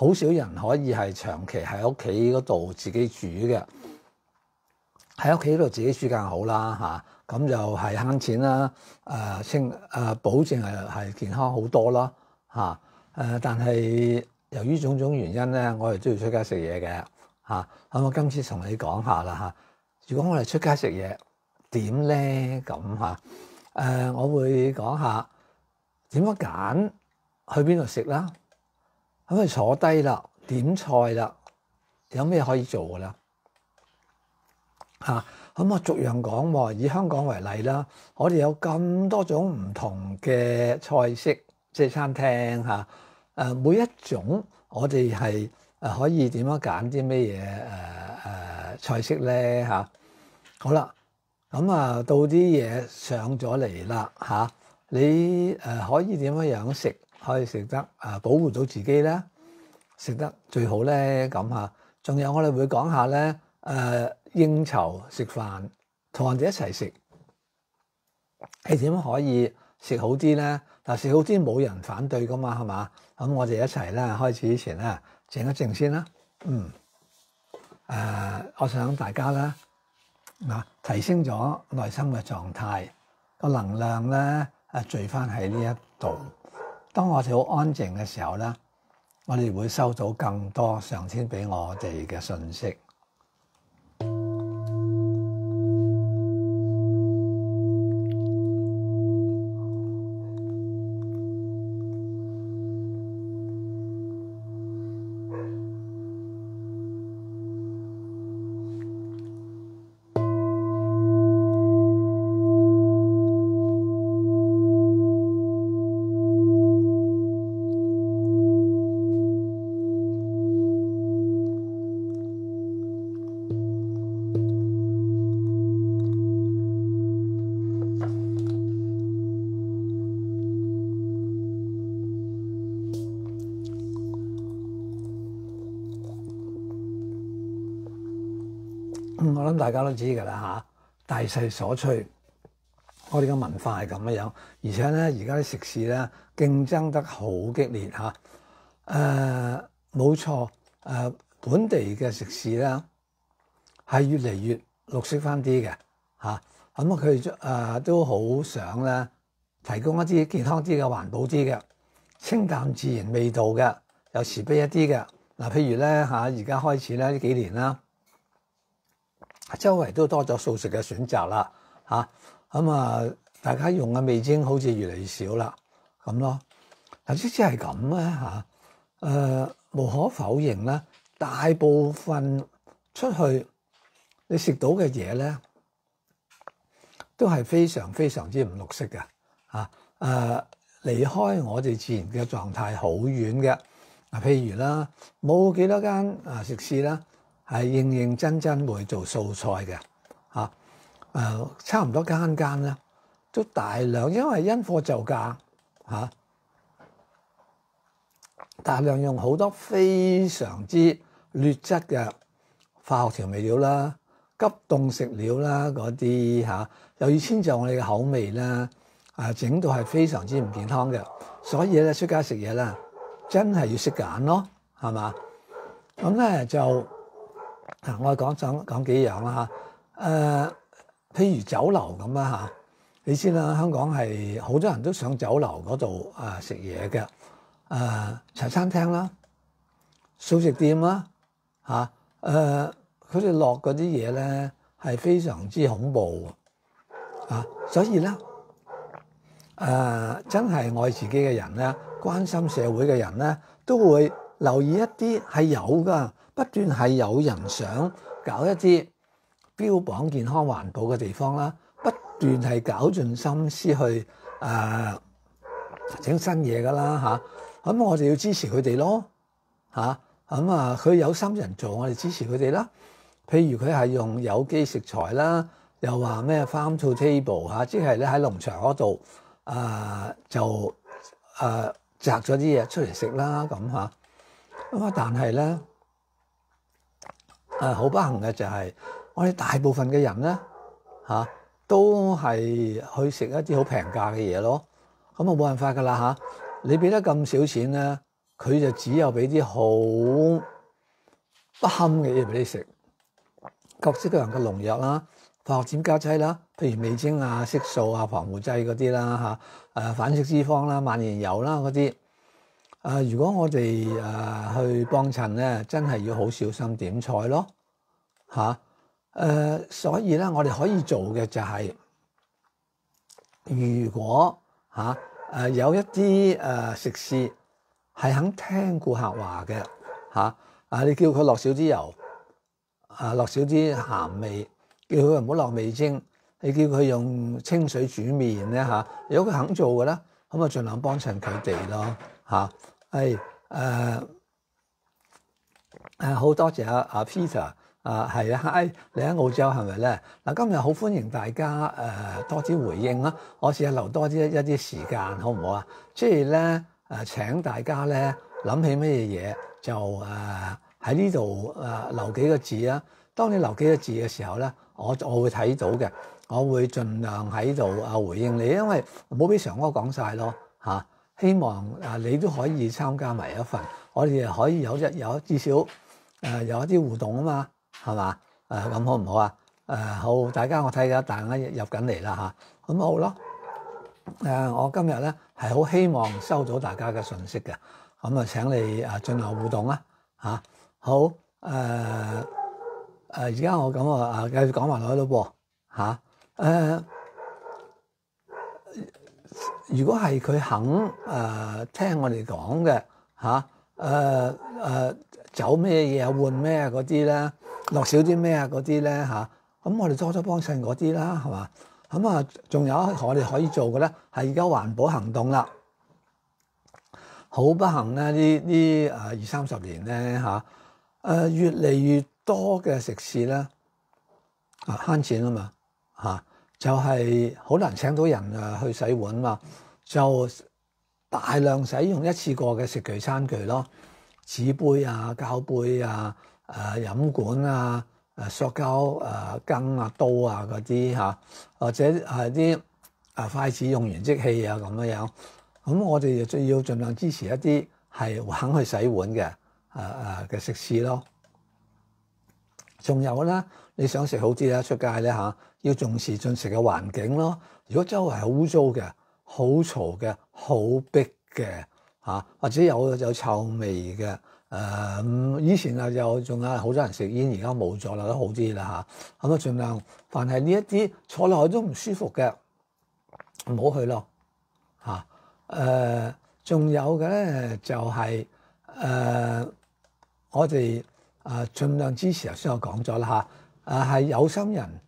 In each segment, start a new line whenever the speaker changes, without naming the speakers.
好少人可以係長期喺屋企嗰度自己煮嘅，喺屋企度自己煮更好啦嚇。咁就係慳錢啦，誒清誒保證係係健康好多啦嚇。誒，但係由於種種原因咧，我係都意出街食嘢嘅嚇。咁我今次同你講下啦嚇。如果我哋出街食嘢點咧咁嚇？誒，我會講下點樣揀去邊度食啦。咁佢坐低啦，點菜啦，有咩可以做啦？嚇！咁我逐樣講喎，以香港為例啦，我哋有咁多種唔同嘅菜式，即係餐廳嚇。誒每一種我哋係诶可以點樣揀啲咩嘢诶诶菜式咧嚇？好啦，咁啊到啲嘢上咗嚟啦吓，你誒可以點樣样食？可以食得啊，保護到自己咧，食得最好咧咁啊！仲有我哋會講下咧，誒應酬食飯，同人哋一齊食，你點可以食好啲咧？但食好啲冇人反對噶嘛，係嘛？咁我哋一齊咧，開始之前咧，靜一靜先啦。嗯，誒，我想大家咧，嗱，提升咗內心嘅狀態，個能量咧，誒聚翻喺呢一度。当我哋好安静嘅时候咧，我哋会收到更多上天俾我哋嘅信息。大家都知噶啦嚇，大勢所趨，我哋嘅文化係咁樣樣，而且咧而家啲食肆咧競爭得好激烈嚇。誒冇錯誒，本地嘅食肆咧係越嚟越綠色翻啲嘅嚇。咁佢誒都好想咧提供一啲健康啲嘅、環保啲嘅、清淡自然味道嘅，有慈悲一啲嘅。嗱，譬如咧嚇，而家開始咧呢幾年啦。周圍都多咗素食嘅選擇啦，嚇咁啊！大家用嘅味精好似越嚟越少啦，咁咯。嗱，即係咁咧嚇。誒，無可否認咧，大部分出去你食到嘅嘢咧，都係非常非常之唔綠色嘅嚇。誒，離開我哋自然嘅狀態好遠嘅。譬如啦，冇幾多間啊食肆啦。係認認真真會做素菜嘅嚇，誒差唔多間間咧都大量，因為因貨就價嚇，大量用好多非常之劣質嘅化學調味料啦、急凍食料啦嗰啲嚇，又要遷就我哋嘅口味啦，啊，整到係非常之唔健康嘅，所以咧出街食嘢咧真係要識揀咯，係嘛？咁咧就。我讲想讲几样啦吓，诶，譬如酒楼咁啦吓，你知啦，香港系好多人都上酒楼嗰度啊食嘢嘅，诶茶餐厅啦、素食店啦，吓，诶，佢哋落嗰啲嘢咧系非常之恐怖，啊，所以咧，诶，真系爱自己嘅人咧，关心社会嘅人咧，都会留意一啲系有噶。不斷係有人想搞一啲標榜健康環保嘅地方啦，不斷係搞盡心思去誒整新嘢噶啦嚇，咁我哋要支持佢哋咯嚇，咁啊佢有心人做，我哋支持佢哋啦。譬如佢係用有機食材啦，又話咩 farm to table 嚇，即係咧喺農場嗰度誒就誒摘咗啲嘢出嚟食啦咁嚇。咁啊，但係咧。誒好不幸嘅就係，我哋大部分嘅人咧嚇都係去食一啲好平價嘅嘢咯，咁啊冇辦法噶啦嚇！你俾得咁少錢咧，佢就只有俾啲好不堪嘅嘢俾你食，各式各樣嘅農藥啦、化學添加劑啦、譬如味精啊、色素啊、防腐劑嗰啲啦嚇，誒反式脂肪啦、萬年油啦嗰啲。啊！如果我哋啊去幫襯咧，真係要好小心點菜咯，嚇！誒，所以咧，我哋可以做嘅就係，如果嚇誒有一啲誒食肆係肯聽顧客話嘅嚇，啊，你叫佢落少啲油，啊，落少啲鹹味，叫佢唔好落味精，你叫佢用清水煮面咧嚇，如果佢肯做嘅咧，咁啊，儘量幫襯佢哋咯。嚇！誒誒誒，好多謝阿阿 Peter，啊係啊！誒，你喺澳洲係咪咧？嗱，今日好歡迎大家誒，多啲回應啦！我試下留多啲一啲時間，好唔好啊？即係咧誒，請大家咧諗起咩嘢嘢就誒喺呢度誒留幾個字啊！當你留幾個字嘅時候咧，我我會睇到嘅，我會盡量喺度啊回應你，因為唔好俾常哥講晒咯嚇。希望啊，你都可以參加埋一份，我哋可以有一有至少誒有一啲互動啊嘛，係嘛？誒咁好唔好啊？誒好，大家我睇下，大家入緊嚟啦吓，咁好咯。誒，我今日咧係好希望收到大家嘅信息嘅，咁啊請你啊進行互動啊吓，好誒誒，而家我咁啊繼續講埋落去咯喎吓。誒。如果系佢肯誒聽我哋講嘅嚇誒誒走咩嘢換咩嗰啲咧落少啲咩啊嗰啲咧嚇咁我哋多多幫襯嗰啲啦係嘛咁啊仲有我哋可以做嘅咧係而家環保行動啦好不幸咧呢呢誒二三十年咧嚇誒越嚟越多嘅食肆咧啊慳錢啊嘛嚇～就係好難請到人啊去洗碗嘛，就大量使用一次過嘅食具餐具咯，紙杯啊、膠杯啊、誒飲管啊、誒塑膠誒羹啊、刀啊嗰啲嚇，或者係啲啊筷子用完即棄啊咁樣樣。咁我哋就要盡量支持一啲係肯去洗碗嘅誒誒嘅食肆咯。仲有咧，你想食好啲咧出街咧嚇？要重視進食嘅環境咯，如果周圍系污糟嘅、好嘈嘅、好逼嘅嚇，或者有有臭味嘅，诶、以前啊又仲有好多人食煙，而家冇咗啦，都好啲啦吓。咁啊，尽量凡係呢一啲坐落去都唔舒服嘅，唔好去咯嚇。誒，仲有嘅就係誒，我哋誒尽量支持，頭先我講咗啦嚇，誒係有心人。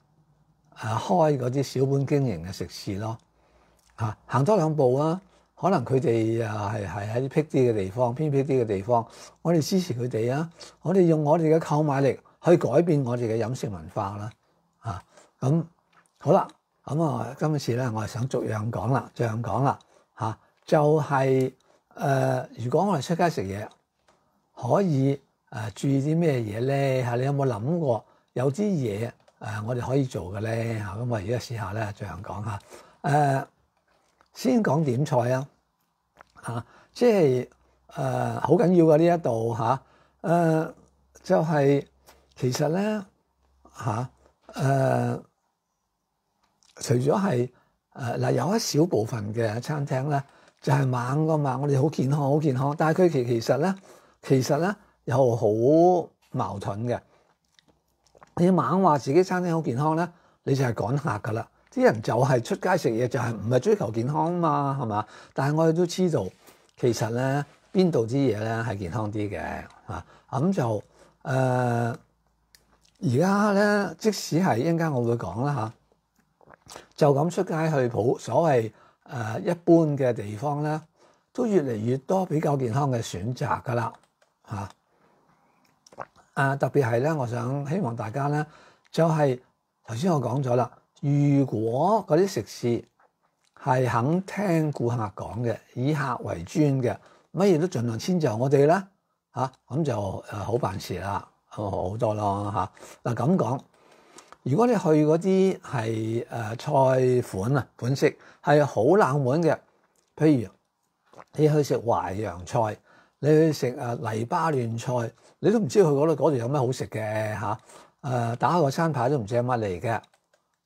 誒開嗰啲小本經營嘅食肆咯，嚇行多兩步啊！可能佢哋啊係係喺啲僻啲嘅地方、偏僻啲嘅地方，我哋支持佢哋啊！我哋用我哋嘅購買力去改變我哋嘅飲食文化啦，嚇咁好啦！咁啊，今次咧我係想逐樣講啦，逐樣講啦嚇，就係誒，如果我哋出街食嘢，可以誒注意啲咩嘢咧？嚇，你有冇諗過有啲嘢？誒，我哋可以做嘅咧咁我而家試下咧，最行講下誒，先講點菜啊嚇，即係誒好緊要嘅呢一度嚇。誒，就係其實咧嚇誒，除咗係誒嗱有一小部分嘅餐廳咧，就係猛噶嘛，我哋好健康，好健康，但係佢其其實咧，其實咧又好矛盾嘅。你猛話自己餐廳好健康咧，你就係趕客噶啦！啲人就係出街食嘢，就係唔係追求健康嘛？係嘛？但係我哋都知道，其實咧邊度啲嘢咧係健康啲嘅嚇咁就誒而家咧，即使係一間，我會講啦嚇，就咁出街去普所謂誒一般嘅地方咧，都越嚟越多比較健康嘅選擇噶啦嚇。啊！特別係咧，我想希望大家咧，就係頭先我講咗啦。如果嗰啲食肆係肯聽顧客講嘅，以客為尊嘅，乜嘢都盡量遷就我哋啦，嚇咁就誒好辦事啦，好多咯嚇。嗱咁講，如果你去嗰啲係誒菜款啊款式係好冷門嘅，譬如你去食淮揚菜，你去食誒泥巴嫩菜。你都唔知佢嗰度嗰度有咩好食嘅嚇，誒打個餐牌都唔知係乜嚟嘅，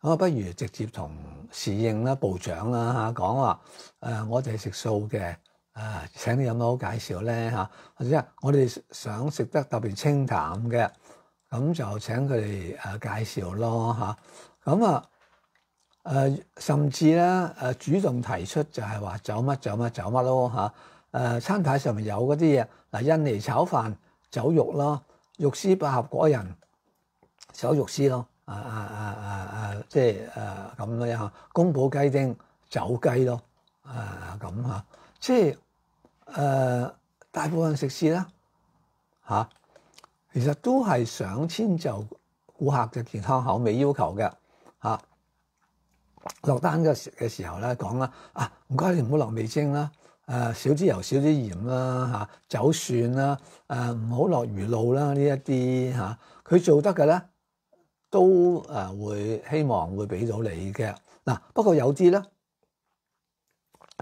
咁啊不如直接同侍應啦、部長啦嚇講話，誒我哋食素嘅，誒請你有乜好介紹咧嚇，或者我哋想食得特別清淡嘅，咁就請佢誒介紹咯嚇，咁啊誒甚至咧誒主動提出就係話走乜走乜走乜咯嚇，誒餐牌上面有嗰啲嘢，嗱印尼炒飯。酒肉啦，肉丝百合果仁，炒肉丝咯，啊啊啊啊啊，即系誒咁樣吓，宫保鸡丁酒鸡咯，啊咁吓，即係誒大部分食肆咧嚇，其实都系想遷就顾客嘅健康口味要求嘅嚇，落单嘅时嘅时候咧讲啦，啊唔该你唔好落味精啦。诶，少啲油、少啲鹽啦，嚇，走蒜啦，誒，唔好落魚露啦，呢一啲嚇，佢做得嘅咧，都誒會希望會俾到你嘅。嗱，不過有啲咧，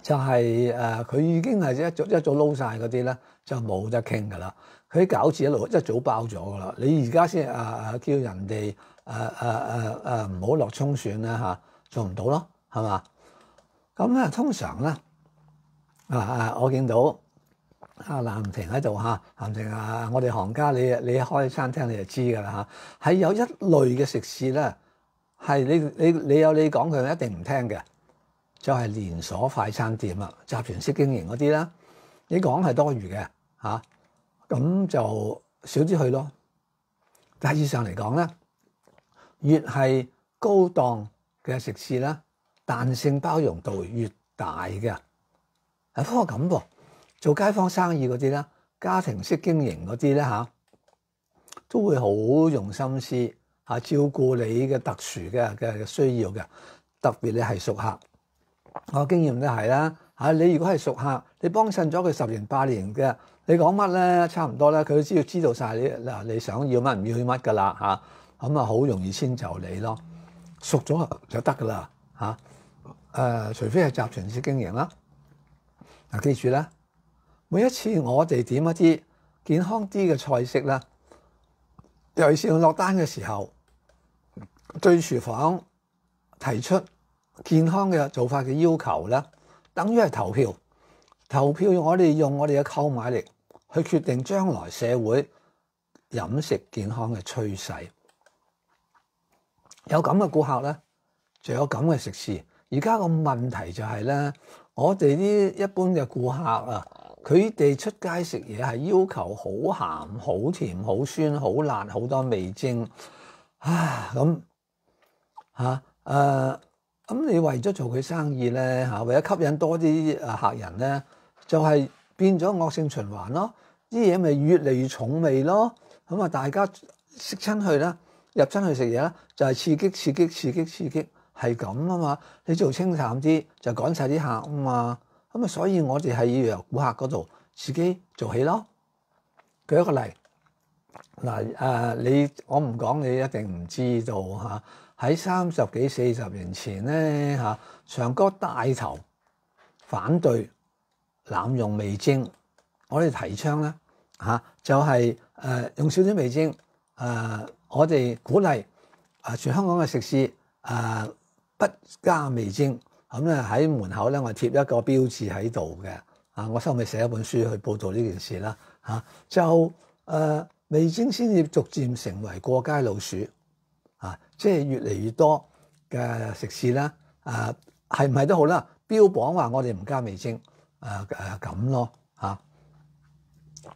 就係誒，佢已經係一早一早撈晒嗰啲咧，就冇得傾噶啦。佢餃子一路一早包咗噶啦，你而家先誒誒叫人哋誒誒誒誒唔好落葱蒜啦嚇，做唔到咯，係嘛？咁咧，通常咧。啊啊！我見到啊，林婷喺度嚇，林婷啊，我哋行家，你你開餐廳你就知噶啦嚇，係有一類嘅食肆咧，係你你你有你講佢一定唔聽嘅，就係連鎖快餐店啊，集團式經營嗰啲啦，你講係多餘嘅嚇，咁就少啲去咯。大致上嚟講咧，越係高檔嘅食肆咧，彈性包容度越大嘅。啊，不过咁噃，做街坊生意嗰啲咧，家庭式經營嗰啲咧嚇，都會好用心思嚇，照顧你嘅特殊嘅嘅需要嘅，特別你係熟客，我經驗都係啦嚇。你如果係熟客，你幫襯咗佢十年八年嘅，你講乜咧，差唔多咧，佢知要知道曬你嗱，你想要乜唔要乜噶啦嚇，咁啊好容易遷就你咯，熟咗就得噶啦嚇，誒，除非係集團式經營啦。嗱，記住咧，每一次我哋點一啲健康啲嘅菜式啦，尤其是落單嘅時候，對廚房提出健康嘅做法嘅要求咧，等於係投票。投票，我哋用我哋嘅購買力去決定將來社會飲食健康嘅趨勢。有咁嘅顧客咧，就有咁嘅食肆。而家個問題就係咧。我哋啲一般嘅顾客啊，佢哋出街食嘢系要求好咸、好甜、好酸、好辣，好多味精啊咁吓诶，咁你为咗做佢生意咧吓，为咗吸引多啲诶客人咧，就系变咗恶性循环咯，啲嘢咪越嚟越重味咯，咁啊大家識亲去啦，入亲去食嘢啦，就系刺激、刺激、刺激、刺激。系咁啊嘛，你做清淡啲就趕晒啲客啊嘛，咁啊，所以我哋係要由顧客嗰度自己做起咯。舉一個例，嗱誒，你我唔講你一定唔知道嚇，喺三十幾四十年前咧嚇，長哥帶頭反對濫用味精，我哋提倡咧嚇就係誒用少少味精，誒我哋鼓勵啊全香港嘅食肆誒。不加味精，咁咧喺门口咧，我贴一个标志喺度嘅。啊，我收尾写一本书去报道呢件事啦。吓，就诶味精先至逐渐成为过街老鼠。啊，即系越嚟越多嘅食肆啦。啊，系唔系都好啦？标榜话我哋唔加味精。诶诶，咁咯吓。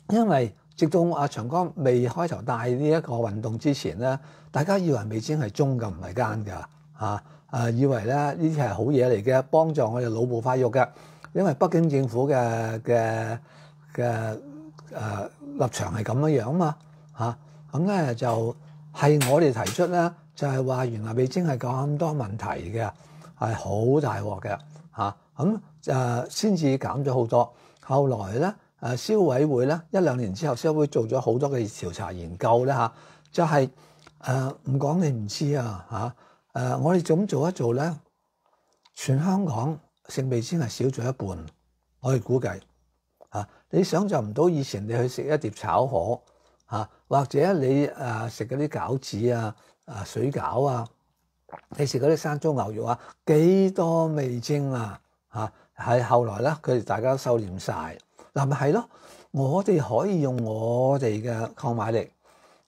因为直到阿长江未开头带呢一个运动之前咧，大家以为味精系中噶，唔系奸噶。吓。啊！以為咧呢啲係好嘢嚟嘅，幫助我哋腦部發育嘅。因為北京政府嘅嘅嘅誒立場係咁樣樣啊嘛嚇，咁咧就係我哋提出咧，就係話原來味精係咁多問題嘅，係好大鑊嘅嚇。咁誒先至減咗好多。後來咧誒消委會咧一兩年之後，消委會做咗好多嘅調查研究咧嚇，就係誒唔講你唔知啊嚇。誒，我哋咁做一做咧，全香港食味精係少咗一半，我哋估計嚇，你想象唔到以前你去食一碟炒河嚇，或者你誒食嗰啲餃子啊、啊水餃啊，你食嗰啲山中牛肉啊，幾多味精啊嚇？係後來咧，佢哋大家都收斂晒。嗱咪係咯，我哋可以用我哋嘅購買力，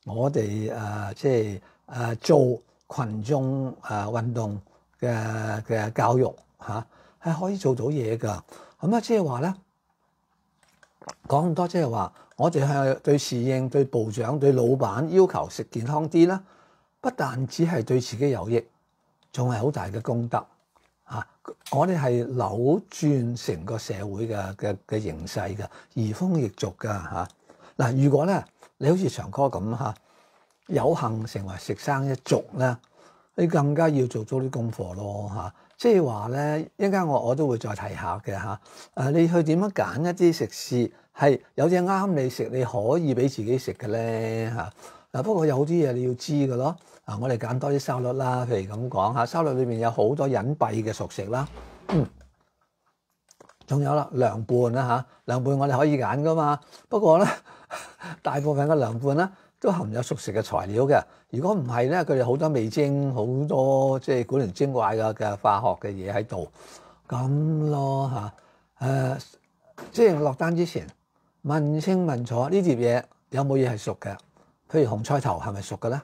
我哋誒即係誒做。群众诶运动嘅嘅教育吓系可以做到嘢噶，咁啊即系话咧讲咁多，即系话我哋系对侍应、对部长、对老板要求食健康啲啦，不但只系对自己有益，仲系好大嘅功德吓。我哋系扭转成个社会嘅嘅嘅形势嘅，移风易俗噶吓。嗱，如果咧你好似长哥咁吓。有幸成為食生一族咧，你更加要做多啲功課咯嚇。即係話咧，一間我我都會再提下嘅嚇。誒，你去點樣揀一啲食肆係有隻啱你食，你可以俾自己食嘅咧嚇。嗱，不過有啲嘢你要知嘅咯。啊，我哋揀多啲沙律啦，譬如咁講嚇，沙律裏邊有好多隱蔽嘅熟食啦。嗯，仲有啦，涼拌啦嚇，涼拌我哋可以揀噶嘛。不過咧，大部分嘅涼拌咧。都含有熟食嘅材料嘅，如果唔係咧，佢哋好多味精，好多即係古靈精怪嘅嘅化學嘅嘢喺度，咁咯嚇，誒，即係落單之前問清問楚呢碟嘢有冇嘢係熟嘅，譬如紅菜頭係咪熟嘅咧？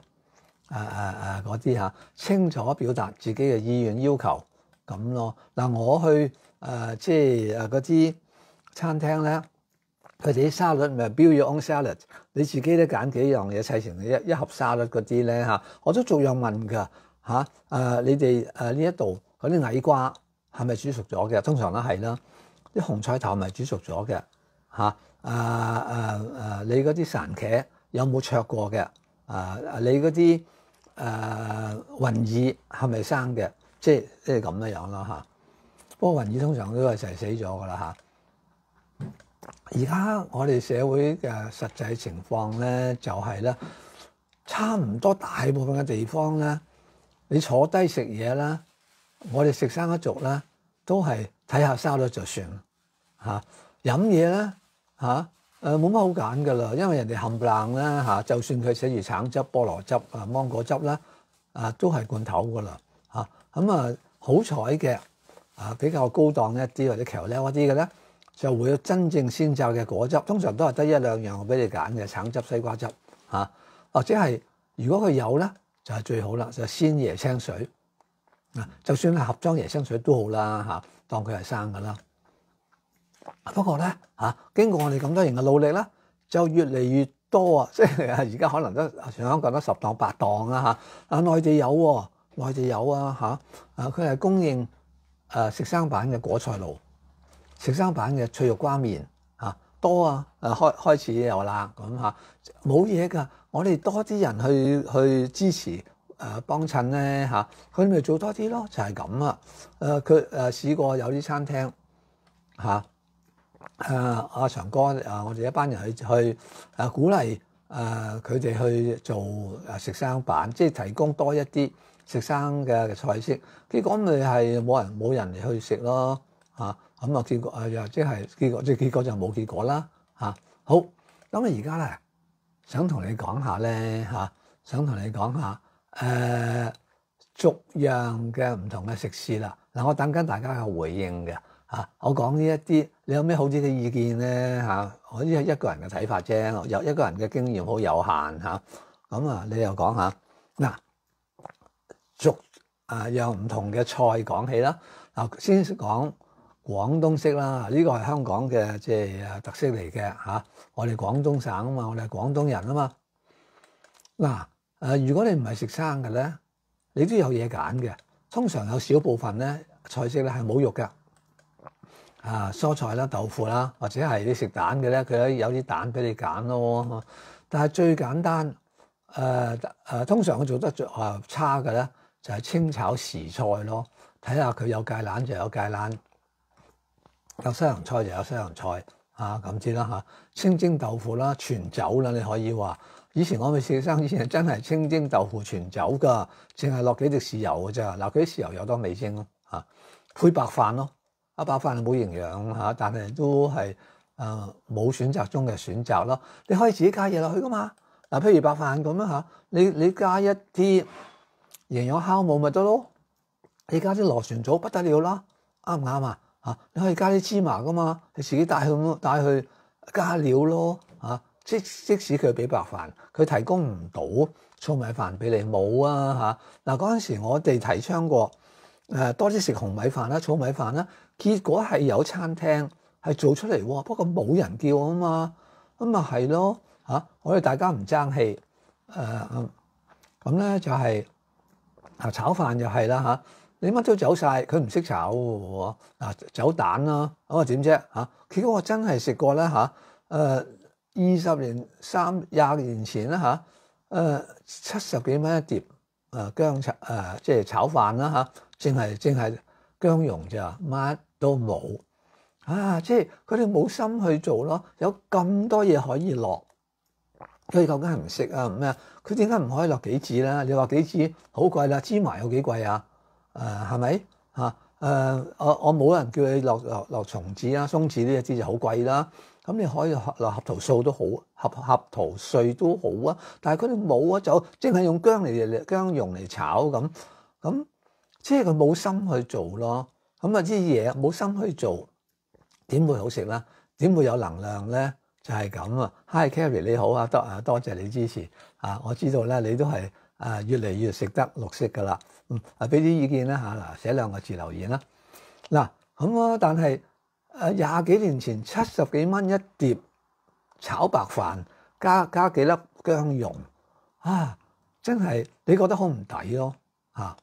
誒誒誒嗰啲嚇，清楚表達自己嘅意願要求，咁咯。嗱，我去誒即係誒嗰啲餐廳咧。佢哋啲沙律咪 build on salad，你自己咧揀幾樣嘢砌成一一盒沙律嗰啲咧我都逐樣問噶嚇。誒你哋誒呢一度嗰啲矮瓜係咪煮熟咗嘅？通常都係啦，啲紅菜頭咪煮熟咗嘅嚇。誒誒誒，你嗰啲潺茄有冇灼過嘅？誒你嗰啲誒雲耳係咪生嘅？即係即係咁樣樣啦嚇。不過雲耳通常都係成日死咗噶啦嚇。而家我哋社會嘅實際情況咧，就係咧，差唔多大部分嘅地方咧，你坐低食嘢啦，我哋食生一族啦，都係睇下沙律就算嚇。飲嘢咧嚇，誒冇乜好揀噶啦，因為人哋冚唪唥咧嚇，就算佢寫住橙汁、菠蘿汁、啊芒果汁啦，啊都係罐頭噶啦嚇。咁啊好彩嘅啊比較高檔一啲或者巧叻一啲嘅咧。就會真正鮮榨嘅果汁，通常都系得一兩樣俾你揀嘅，橙汁、西瓜汁嚇，或者係如果佢有咧，就係最好啦，就鮮椰青水啊，就算係盒裝椰青水都好啦嚇，當佢係生噶啦。不過咧嚇，經過我哋咁多年嘅努力咧，就越嚟越多啊！即係而家可能都上港得十檔八檔啦嚇，啊內地有，內地有啊嚇，啊佢係供應誒食生版嘅果菜露。食生板嘅脆肉瓜面嚇多啊！誒開開始又啦咁嚇冇嘢噶，我哋多啲人去去支持誒幫襯咧嚇，佢咪做多啲咯，就係咁啊！誒佢誒試過有啲餐廳嚇誒阿長哥誒，我哋一班人去去誒鼓勵誒佢哋去做誒食生板，即係提供多一啲食生嘅菜式，結果咪係冇人冇人嚟去食咯嚇。咁啊，結果啊又即係結果，即係結果就冇結果啦嚇。好，咁我而家咧想同你講下咧嚇，想同你講下誒逐樣嘅唔同嘅食肆啦。嗱，我等緊大家嘅回應嘅嚇。我講呢一啲，你有咩好啲嘅意見咧嚇？我呢係一個人嘅睇法啫，有一個人嘅經驗好有限嚇。咁啊，你又講下嗱逐啊，有唔同嘅菜講起啦。嗱，先講。廣東式啦，呢個係香港嘅即係特色嚟嘅嚇。我哋廣東省啊嘛，我哋係廣東人啊嘛。嗱，誒如果你唔係食生嘅咧，你都有嘢揀嘅。通常有少部分咧菜式咧係冇肉嘅，啊，蔬菜啦、豆腐啦，或者係你食蛋嘅咧，佢有啲蛋俾你揀咯。但係最簡單誒誒，通常佢做得最差嘅咧，就係清炒時菜咯。睇下佢有芥蘭就有芥蘭。有西洋菜就有西洋菜嚇咁知啦嚇，清蒸豆腐啦，全走啦，你可以話。以前我咪試生以前真係清蒸豆腐全走噶，淨係落幾滴豉油嘅啫。嗱，嗰啲豉油有多味精咯嚇，配白飯咯。啊，白飯係冇營養嚇，但係都係誒冇選擇中嘅選擇咯。你可以自己加嘢落去噶嘛。嗱，譬如白飯咁樣嚇，你你加一啲營養酵母咪得咯。你加啲螺旋藻不得了啦，啱唔啱啊？嚇！你可以加啲芝麻噶嘛，你自己帶去，带去加料咯嚇。即即使佢俾白飯，佢提供唔到糙米饭俾你冇啊吓。嗱嗰陣時我哋提倡過，誒多啲食紅米饭啦、糙米饭啦，結果係有餐廳係做出嚟喎，不過冇人叫啊嘛，咁咪係咯嚇。我哋大家唔爭氣，誒咁咧就係啊炒飯就係啦嚇。你乜都走晒，佢唔識炒，啊走蛋啦，咁啊點啫嚇？果我真系食過咧嚇，誒二十年三廿年前啦嚇，誒七十幾蚊一碟，誒姜炒誒即係炒飯啦嚇，淨係淨係姜蓉咋，乜都冇啊！即係佢哋冇心去做咯，有咁多嘢可以落，佢究竟係唔食啊？咩啊？佢點解唔可以落杞子咧？你話杞子好貴啦，芝麻有幾貴啊？誒係咪嚇？誒我我冇人叫你落落落松子啦、松子呢一啲就好貴啦。咁你可以落合桃素都好，合合桃碎都好啊。但係佢哋冇啊，就淨係用姜嚟嚟姜蓉嚟炒咁咁，即係佢冇心去做咯。咁啊啲嘢冇心去做，點會好食咧？點會有能量咧？就係咁啊！Hi，c a r r y 你好啊，多啊，多謝你支持啊！我知道咧，你都係啊越嚟越食得綠色噶啦。嗯，啊，俾啲意見啦嚇，嗱，寫兩個字留言啦。嗱，咁啊，但係誒廿幾年前七十幾蚊一碟炒白飯，加加幾粒薑蓉啊，真係你覺得好唔抵咯嚇。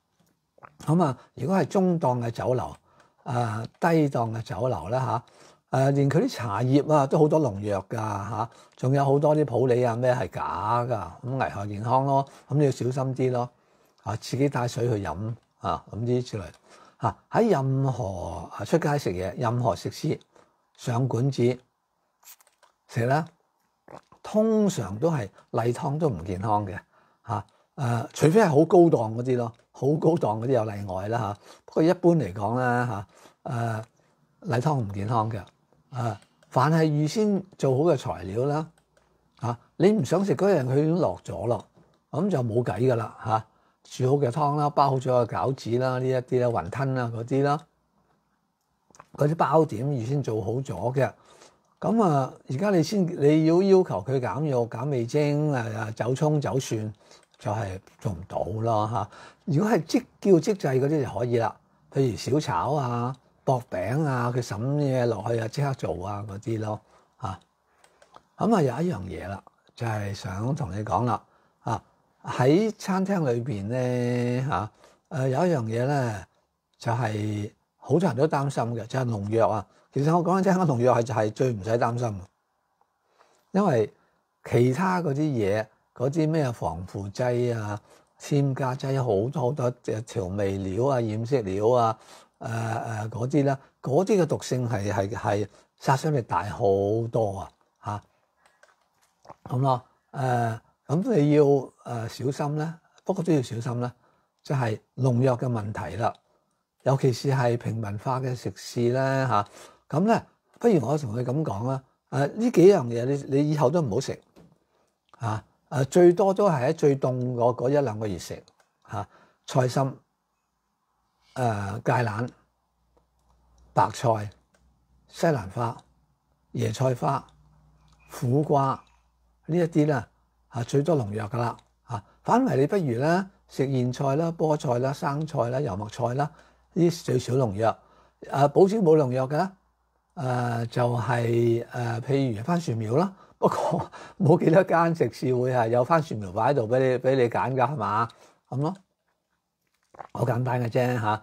咁啊，如果係中檔嘅酒樓，誒低檔嘅酒樓咧嚇，誒連佢啲茶葉啊都好多農藥㗎嚇，仲有好多啲普洱啊咩係假㗎，咁危害健康咯，咁要小心啲咯。啊！自己帶水去飲啊，咁之類嚇。喺任何啊出街食嘢，任何食肆上館子食咧，通常都係例湯都唔健康嘅嚇。誒，除非係好高檔嗰啲咯，好高檔嗰啲有例外啦嚇。不過一般嚟講咧嚇誒例湯唔健康嘅啊，凡係預先做好嘅材料啦嚇，你唔想食嗰樣，佢已經落咗咯，咁就冇計噶啦嚇。煮好嘅湯啦，包好咗嘅餃子啦，呢一啲啦，雲吞啦，嗰啲啦，嗰啲包點預先做好咗嘅。咁啊，而家你先你要要求佢減肉、減味精、誒啊、走葱、走蒜，就係做唔到咯嚇。如果係即叫即制嗰啲就可以啦，譬如小炒啊、薄餅啊，佢揀嘢落去啊，即刻做啊嗰啲咯嚇。咁啊有一樣嘢啦，就係想同你講啦。喺餐廳裏面咧嚇，誒有一樣嘢咧，就係好多人都擔心嘅，就係農藥啊。其實我講緊聽我農藥係就係最唔使擔心嘅，因為其他嗰啲嘢，嗰啲咩防腐劑啊、添加劑好多好多嘅調味料啊、染色料啊，誒誒嗰啲咧，嗰啲嘅毒性係係係殺傷力大好多啊嚇。咁咯，誒。咁你要诶小心咧，不过都要小心咧，就系农药嘅问题啦，尤其是系平民化嘅食肆咧吓。咁咧，不如我同佢咁讲啦。诶，呢几样嘢你你以后都唔好食，吓诶，最多都系喺最冻嗰嗰一两个月食吓，菜心、诶芥兰、白菜、西兰花、椰菜花、苦瓜呢一啲咧。啊，最多農藥噶啦，啊，反為你不如咧食現菜啦、菠菜啦、生菜啦、油麥菜啦，呢最少農藥，啊，保少冇農藥嘅，誒就係誒，譬如番薯苗啦，不過冇幾多間食市會係有番薯苗擺喺度俾你俾你揀㗎，係嘛，咁咯，好簡單嘅啫嚇。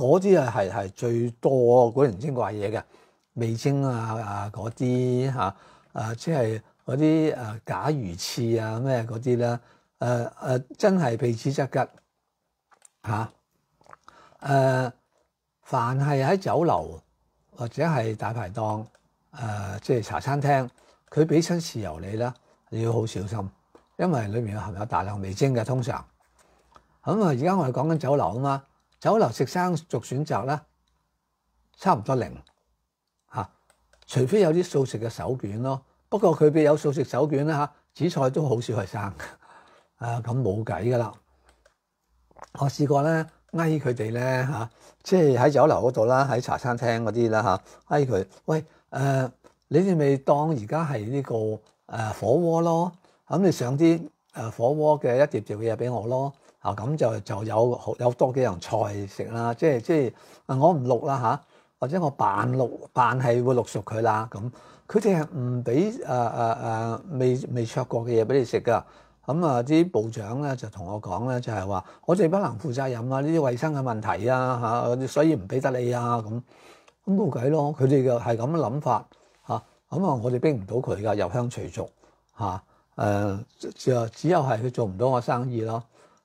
嗰啲啊係係最多古啲精怪嘢嘅味精啊啊嗰啲嚇啊即係嗰啲誒假魚翅啊咩嗰啲咧誒誒真係避之則吉嚇誒。凡係喺酒樓或者係大排檔誒即係茶餐廳，佢俾親豉油你咧，你要好小心，因為裡面含有大量味精嘅。通常咁啊，而家我哋講緊酒樓啊嘛。酒樓食生做選擇咧，差唔多零嚇，除非有啲素食嘅手卷咯。不過佢哋有素食手卷啦嚇，紫菜都好少系生。啊咁冇計噶啦！我試過咧，嗌佢哋咧吓，即係喺酒樓嗰度啦，喺茶餐廳嗰啲啦吓，嗌佢喂誒，你哋咪當而家係呢個誒火鍋咯。咁你上啲誒火鍋嘅一碟碟嘢俾我咯。啊，咁就就有好多几样菜食啦，即系即系，我唔录啦吓，或者我扮录扮系会录熟佢啦。咁佢哋系唔俾誒誒誒未未灼過嘅嘢俾你食噶。咁啊啲部長咧就同我講咧，就係話我哋不能負責任啊，呢啲衞生嘅問題啊嚇，所以唔俾得你啊咁。咁冇計咯，佢哋嘅係咁嘅諗法嚇。咁啊，我哋逼唔到佢噶，入鄉隨俗嚇。誒就只有係佢做唔到我生意咯。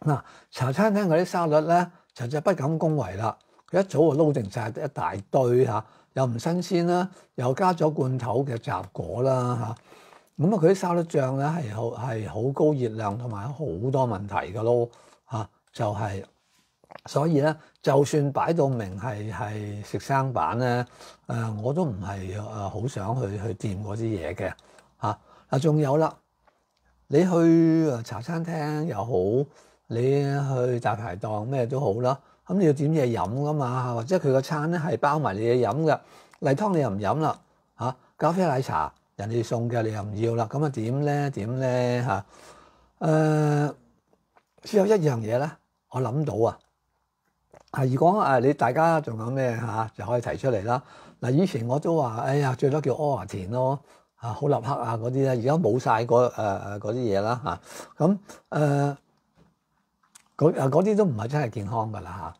嗱，茶餐廳嗰啲沙律咧，就就不敢恭維啦。佢一早就撈定晒一大堆嚇，又唔新鮮啦，又加咗罐頭嘅雜果啦嚇。咁啊，佢啲沙律醬咧係好係好高熱量同埋好多問題噶咯嚇，就係所以咧，就算擺到明係係食生板咧，誒我都唔係誒好想去去掂嗰啲嘢嘅嚇。嗱，仲有啦。你去茶餐廳又好，你去大排檔咩都好啦。咁你要點嘢飲噶嘛？或者佢個餐咧係包埋你嘢飲嘅，例湯你又唔飲啦嚇，咖啡奶茶人哋送嘅你又唔要啦。咁啊點咧點咧嚇？誒，只有一樣嘢咧，我諗到啊。係如果誒你大家仲有咩嚇，就可以提出嚟啦。嗱，以前我都話，哎呀，最多叫阿田咯。啊，好立克啊，嗰啲咧，而家冇晒嗰誒嗰啲嘢啦嚇。咁誒，嗰啲都唔係真係健康噶啦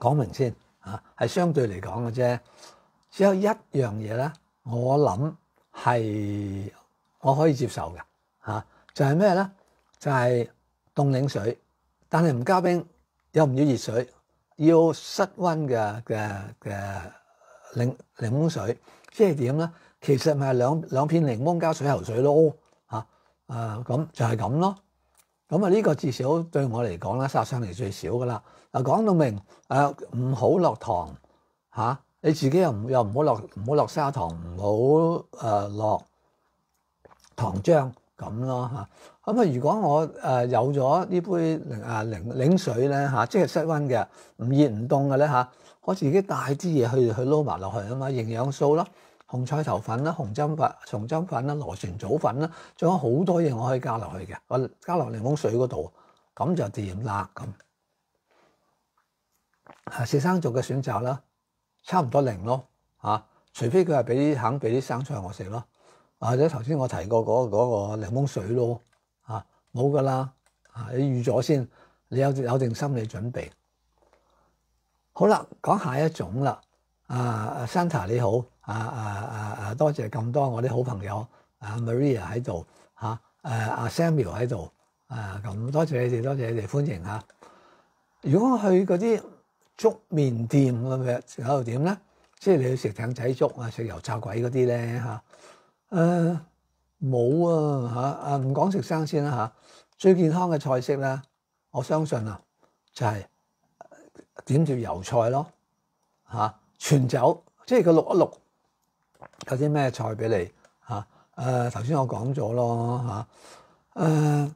嚇。講明先嚇，係相對嚟講嘅啫。只有一樣嘢咧，我諗係我可以接受嘅嚇，就係咩咧？就係凍檸水，但係唔加冰，又唔要熱水，要室温嘅嘅嘅檸檸檬水。即係點咧？其實咪兩两片檸檬加水喉水咯嚇，啊咁就係咁咯。咁啊呢個至少對我嚟講咧殺傷力最少噶啦。啊講到明誒唔好落糖嚇，你自己又唔又唔好落唔好落砂糖，唔好誒落糖漿咁咯嚇。咁啊如果我誒有咗呢杯零啊零冷水咧嚇，即係室温嘅，唔熱唔凍嘅咧嚇，我自己帶啲嘢去去撈埋落去啊嘛，營養素咯。紅菜頭粉啦、紅針粉、松針粉啦、螺旋藻粉啦，仲有好多嘢我可以加落去嘅。我加落檸檬水嗰度，咁就掂啦。咁，啊，野生做嘅選擇啦，差唔多零咯嚇，除非佢系俾肯俾啲生菜我食咯，或者頭先我提過嗰嗰個檸檬水咯啊，冇噶啦啊，你預咗先，你有有定心理準備。好啦，講下一種啦。啊，Santa 你好。啊啊啊啊！多謝咁多我啲好朋友，啊 Maria 喺度嚇，誒阿 Samuel 喺度，啊，咁多謝你哋，多謝你哋歡迎嚇。如果去嗰啲粥麵店咁樣，又點咧？即係你去食艇仔粥啊，食油炸鬼嗰啲咧嚇。誒冇啊嚇，誒唔講食生鮮啦嚇。最健康嘅菜式咧，我相信啊，就係點住油菜咯嚇，全酒，即係佢六一六。有啲咩菜俾你嚇？誒頭先我講咗咯嚇。誒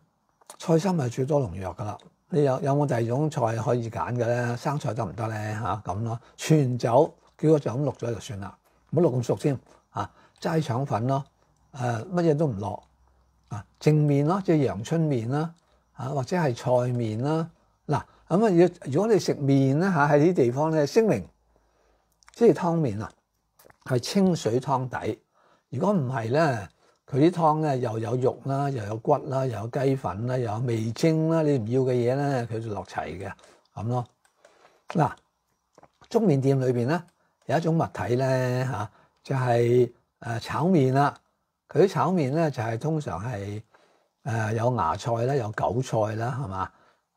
菜心咪最多農藥噶啦。你有有冇第二種菜可以揀嘅咧？生菜得唔得咧嚇？咁咯，全酒叫個就咁落咗就算啦，唔好落咁熟先嚇。齋腸粉咯，誒乜嘢都唔落啊？正面咯，即係陽春面啦嚇，或者係菜面啦。嗱咁啊，要如果你食面咧嚇，喺啲地方咧，聲明即係湯面啊。系清水湯底，如果唔係咧，佢啲湯咧又有肉啦，又有骨啦，又有雞粉啦，又有味精啦，你唔要嘅嘢咧，佢就落齊嘅咁咯。嗱，中面店裏邊咧有一種物體咧嚇，就係誒炒面啦。佢啲炒面咧就係通常係誒有芽菜啦，有韭菜啦，係嘛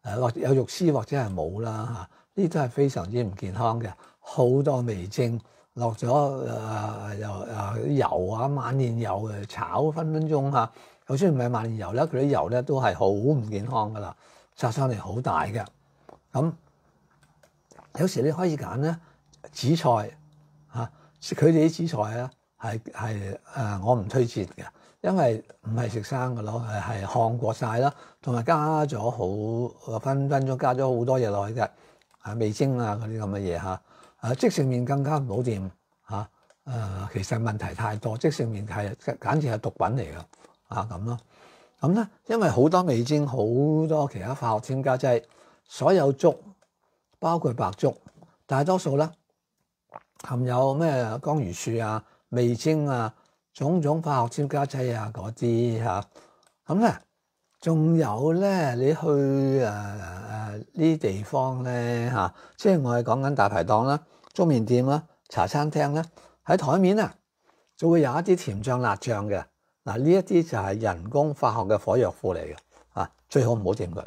誒或有肉絲或者係冇啦嚇，呢啲都係非常之唔健康嘅，好多味精。落咗誒又誒油啊，萬年油誒炒分分鐘嚇，就算唔係萬年油咧，佢啲油咧都係好唔健康噶啦，殺傷力好大嘅。咁有時你可以揀咧紫菜嚇，佢哋啲紫菜咧係係誒我唔推薦嘅，因為唔係食生嘅咯，係係燙過晒啦，同埋加咗好分分鐘加咗好多嘢落去嘅，啊味精啊嗰啲咁嘅嘢嚇。誒即食面更加唔好掂嚇！誒其實問題太多，即食面係簡直係毒品嚟㗎啊咁咯。咁咧，因為好多味精、好多其他化學添加劑，所有粥包括白粥，大多數咧含有咩江魚樹啊、味精啊、種種化學添加劑啊嗰啲嚇。咁咧，仲有咧，你去誒誒呢地方咧嚇，即係我係講緊大排檔啦。粥面店啦、茶餐廳咧，喺台面啊，就會有一啲甜醬、辣醬嘅嗱，呢一啲就係人工化學嘅火藥庫嚟嘅啊！最好唔好掂佢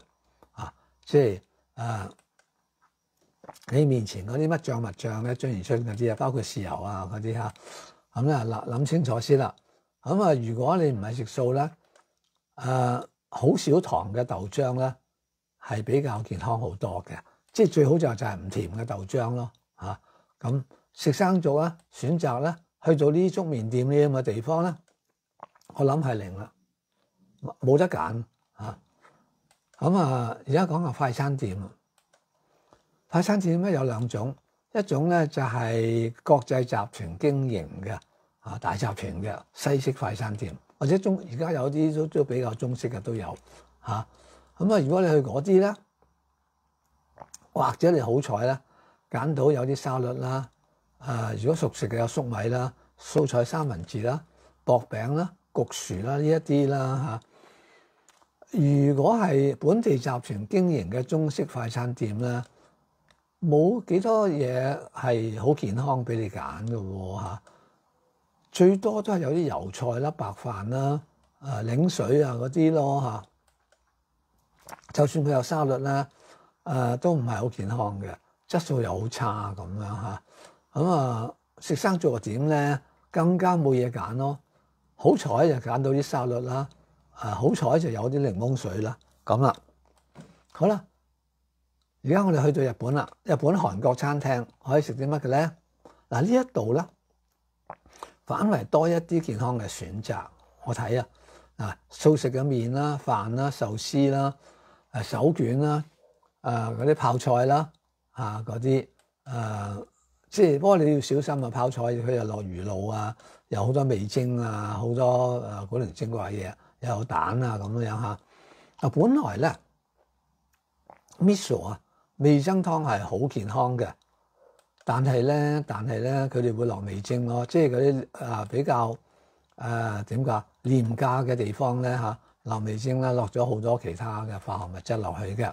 啊，即系啊，你面前嗰啲乜醬、物醬咧、醬油嗰啲啊，包括豉油啊嗰啲吓，咁咧諗清楚先啦。咁啊，如果你唔係食素咧，誒好少糖嘅豆漿咧，係比較健康好多嘅，即係最好就就係唔甜嘅豆漿咯嚇。咁食生做啊，选择咧去做呢啲粥面店呢咁嘅地方咧，我谂系零啦，冇得拣啊。咁啊，而家讲下快餐店啊，快餐店咧有两种，一种咧就系国际集团经营嘅啊，大集团嘅西式快餐店，或者中而家有啲都都比较中式嘅都有吓。咁啊，如果你去嗰啲咧，或者你好彩咧。揀到有啲沙律啦，啊！如果熟食嘅有粟米啦、蔬菜三文治啦、薄餅啦、焗薯啦呢一啲啦嚇。如果係本地集團經營嘅中式快餐店咧，冇幾多嘢係好健康俾你揀嘅喎最多都係有啲油菜啦、白飯啦、誒檸水啊嗰啲咯嚇。就算佢有沙律咧，誒都唔係好健康嘅。質素又好差咁樣嚇，咁啊食生做個點咧，更加冇嘢揀咯。好彩就揀到啲沙律啦，啊好彩就有啲檸檬水啦，咁啦，好啦。而家我哋去到日本啦，日本韓國餐廳可以食啲乜嘅咧？嗱呢一度咧，反為多一啲健康嘅選擇。我睇啊，啊素食嘅面啦、飯啦、壽司啦、手卷啦、嗰啲泡菜啦。啊！嗰啲誒，即係不過你要小心啊！泡菜佢又落魚露啊，有好多味精啊，好多誒古類精怪嘢，又有蛋啊咁樣樣嚇。啊，本來咧，味素啊，味精湯係好健康嘅，但係咧，但係咧，佢哋會落味精咯，即係嗰啲誒比較誒點講廉價嘅地方咧嚇，落味精咧落咗好多其他嘅化學物質落去嘅。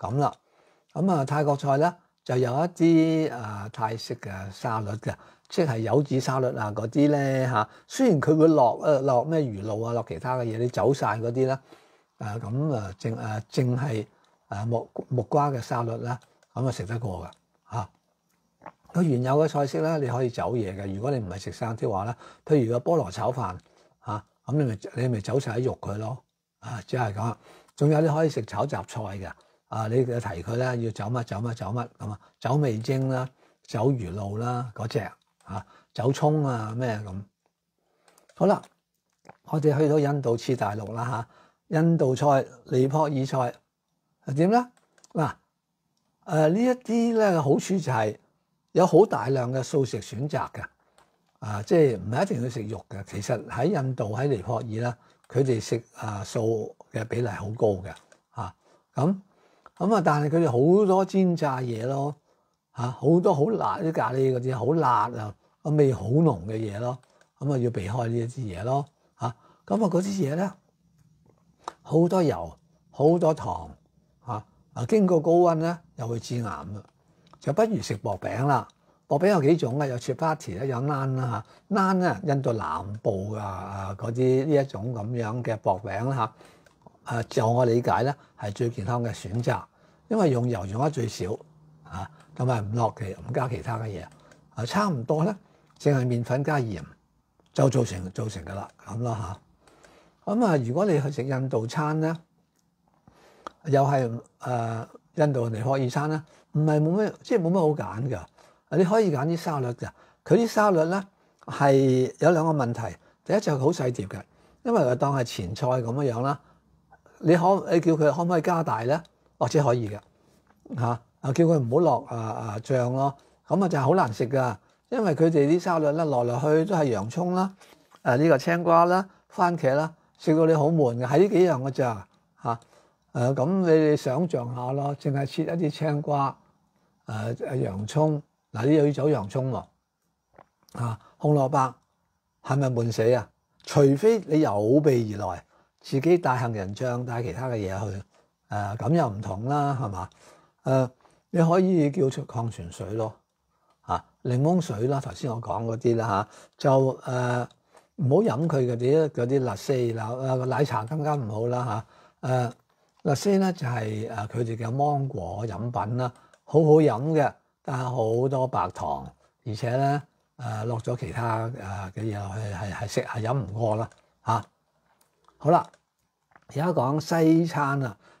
咁啦，咁啊泰國菜咧就有一啲啊泰式嘅沙律嘅，即係柚子沙律啊嗰啲咧嚇。雖然佢會落啊落咩魚露啊落其他嘅嘢，你走晒嗰啲咧，誒咁啊正誒正係誒木木瓜嘅沙律啦，咁啊食得過噶嚇。佢原有嘅菜式咧，你可以走嘢嘅。如果你唔係食生啲話咧，譬如個菠蘿炒飯嚇，咁你咪你咪走晒啲肉佢咯。啊，只係咁仲有你可以食炒雜菜嘅。啊！你提佢啦，要走乜走乜走乜咁啊？走味精啦，走魚露啦，嗰只啊，走葱啊咩咁。好啦，我哋去到印度次大陸啦吓，印度菜、尼泊爾菜系點咧？嗱，誒呢一啲咧嘅好處就係有好大量嘅素食選擇嘅，啊，即係唔係一定要食肉嘅。其實喺印度喺尼泊爾啦，佢哋食啊素嘅比例好高嘅，嚇咁。咁啊！但係佢哋好多煎炸嘢咯，嚇好多好辣啲咖喱嗰啲，好辣啊！啊味好濃嘅嘢咯，咁啊要避開呢一啲嘢咯，嚇咁啊嗰啲嘢咧好多油，好多糖，嚇啊經過高温咧又會致癌啊，就不如食薄餅啦。薄餅有幾種啊？有 chutney 有 n a n 啦嚇 n a n 咧印度南部啊嗰啲呢一種咁樣嘅薄餅啦嚇，啊就我理解咧係最健康嘅選擇。因為用油用得最少，啊，同埋唔落其唔加其他嘅嘢，啊，差唔多咧，淨係面粉加鹽就造成造成噶啦，咁啦吓，咁啊，如果你去食印度餐咧，又係誒印度人嚟可以餐咧，唔係冇咩，即係冇咩好揀嘅。你可以揀啲沙律嘅，佢啲沙律咧係有兩個問題，第一就係好細碟嘅，因為當係前菜咁嘅樣啦。你可你叫佢可唔可以加大咧？或者可以嘅，嚇！啊，叫佢唔好落啊啊醬咯，咁啊就係好難食噶，因為佢哋啲沙律咧來來去都係洋葱啦，誒呢個青瓜啦、番茄啦，食到你好悶嘅，喺呢幾樣嘅咋嚇？誒咁你哋想象下咯，淨係切一啲青瓜、誒誒洋葱，嗱呢又要走洋葱喎，嚇紅蘿蔔係咪悶死啊？除非你有備而來，自己帶杏仁醬、帶其他嘅嘢去。誒咁又唔同啦，係嘛？誒你可以叫出礦泉水咯，嚇檸檬水啦，頭先我講嗰啲啦嚇，就誒唔好飲佢嗰啲嗰啲辣四啦，誒奶茶更加唔好啦嚇。誒辣圾咧就係誒佢哋嘅芒果飲品啦，好好飲嘅，但係好多白糖，而且咧誒落咗其他誒嘅嘢係係係食係飲唔過啦嚇。好啦，而家講西餐啊。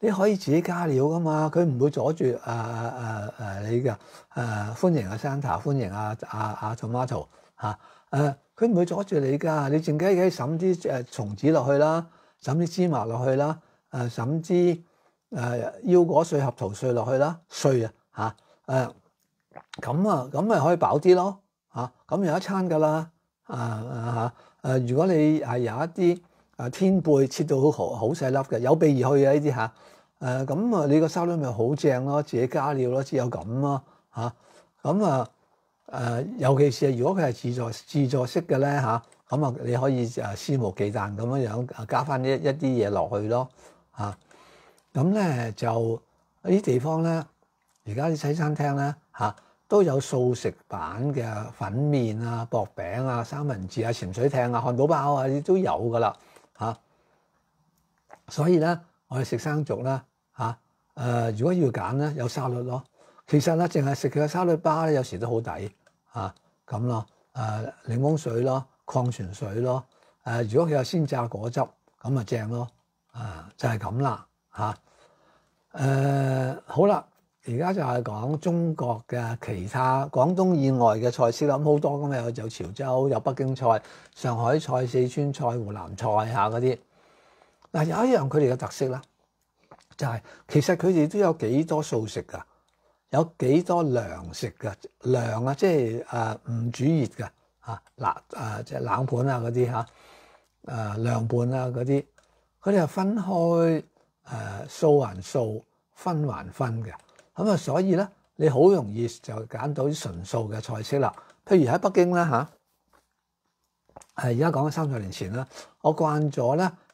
你可以自己加料噶嘛？佢唔會阻住啊啊啊啊！你噶誒歡迎啊，Santa，歡迎啊啊啊，tomato 嚇誒，佢唔會阻住你噶。你正可以揀啲誒松子落去啦，揀啲芝麻落去啦，誒揀啲誒腰果碎、核桃碎落去啦，碎啊嚇誒！咁啊咁咪可以飽啲咯嚇，咁有一餐噶啦啊啊嚇誒！如果你係有一啲。啊！天貝切到好好細粒嘅，有備而去啊！呢啲嚇，誒咁啊，你個沙律咪好正咯，自己加料咯，只有咁咯嚇。咁啊誒，尤其是如果佢係自助自助式嘅咧嚇，咁啊你可以誒肆無忌憚咁樣樣加翻一一啲嘢落去咯嚇。咁咧就啲地方咧，而家啲西餐廳咧嚇都有素食版嘅粉面啊、薄餅啊、三文治啊、潛水艇啊、漢堡包啊，都有噶啦。所以咧，我哋食生熟咧嚇，誒如果要揀咧，有沙律咯。其實咧，淨係食佢嘅沙律巴咧，有時都好抵嚇咁咯。誒檸檬水咯，礦泉水咯。誒如果佢有鮮榨果汁，咁咪正咯。啊，就係咁啦嚇。誒好啦，而家就係講中國嘅其他廣東以外嘅菜式啦。咁好多咁啊，有潮州，有北京菜、上海菜、四川菜、湖南菜嚇嗰啲。嗱有一樣佢哋嘅特色啦，就係其實佢哋都有幾多素食噶，有幾多糧食噶，糧啊即系誒唔煮熱噶嚇，嗱誒即係冷盤啊嗰啲嚇，誒涼拌啊嗰啲，佢哋係分開誒素還素，分還分嘅，咁啊所以咧，你好容易就揀到啲純素嘅菜式啦。譬如喺北京咧嚇，誒而家講三十年前啦，我慣咗咧。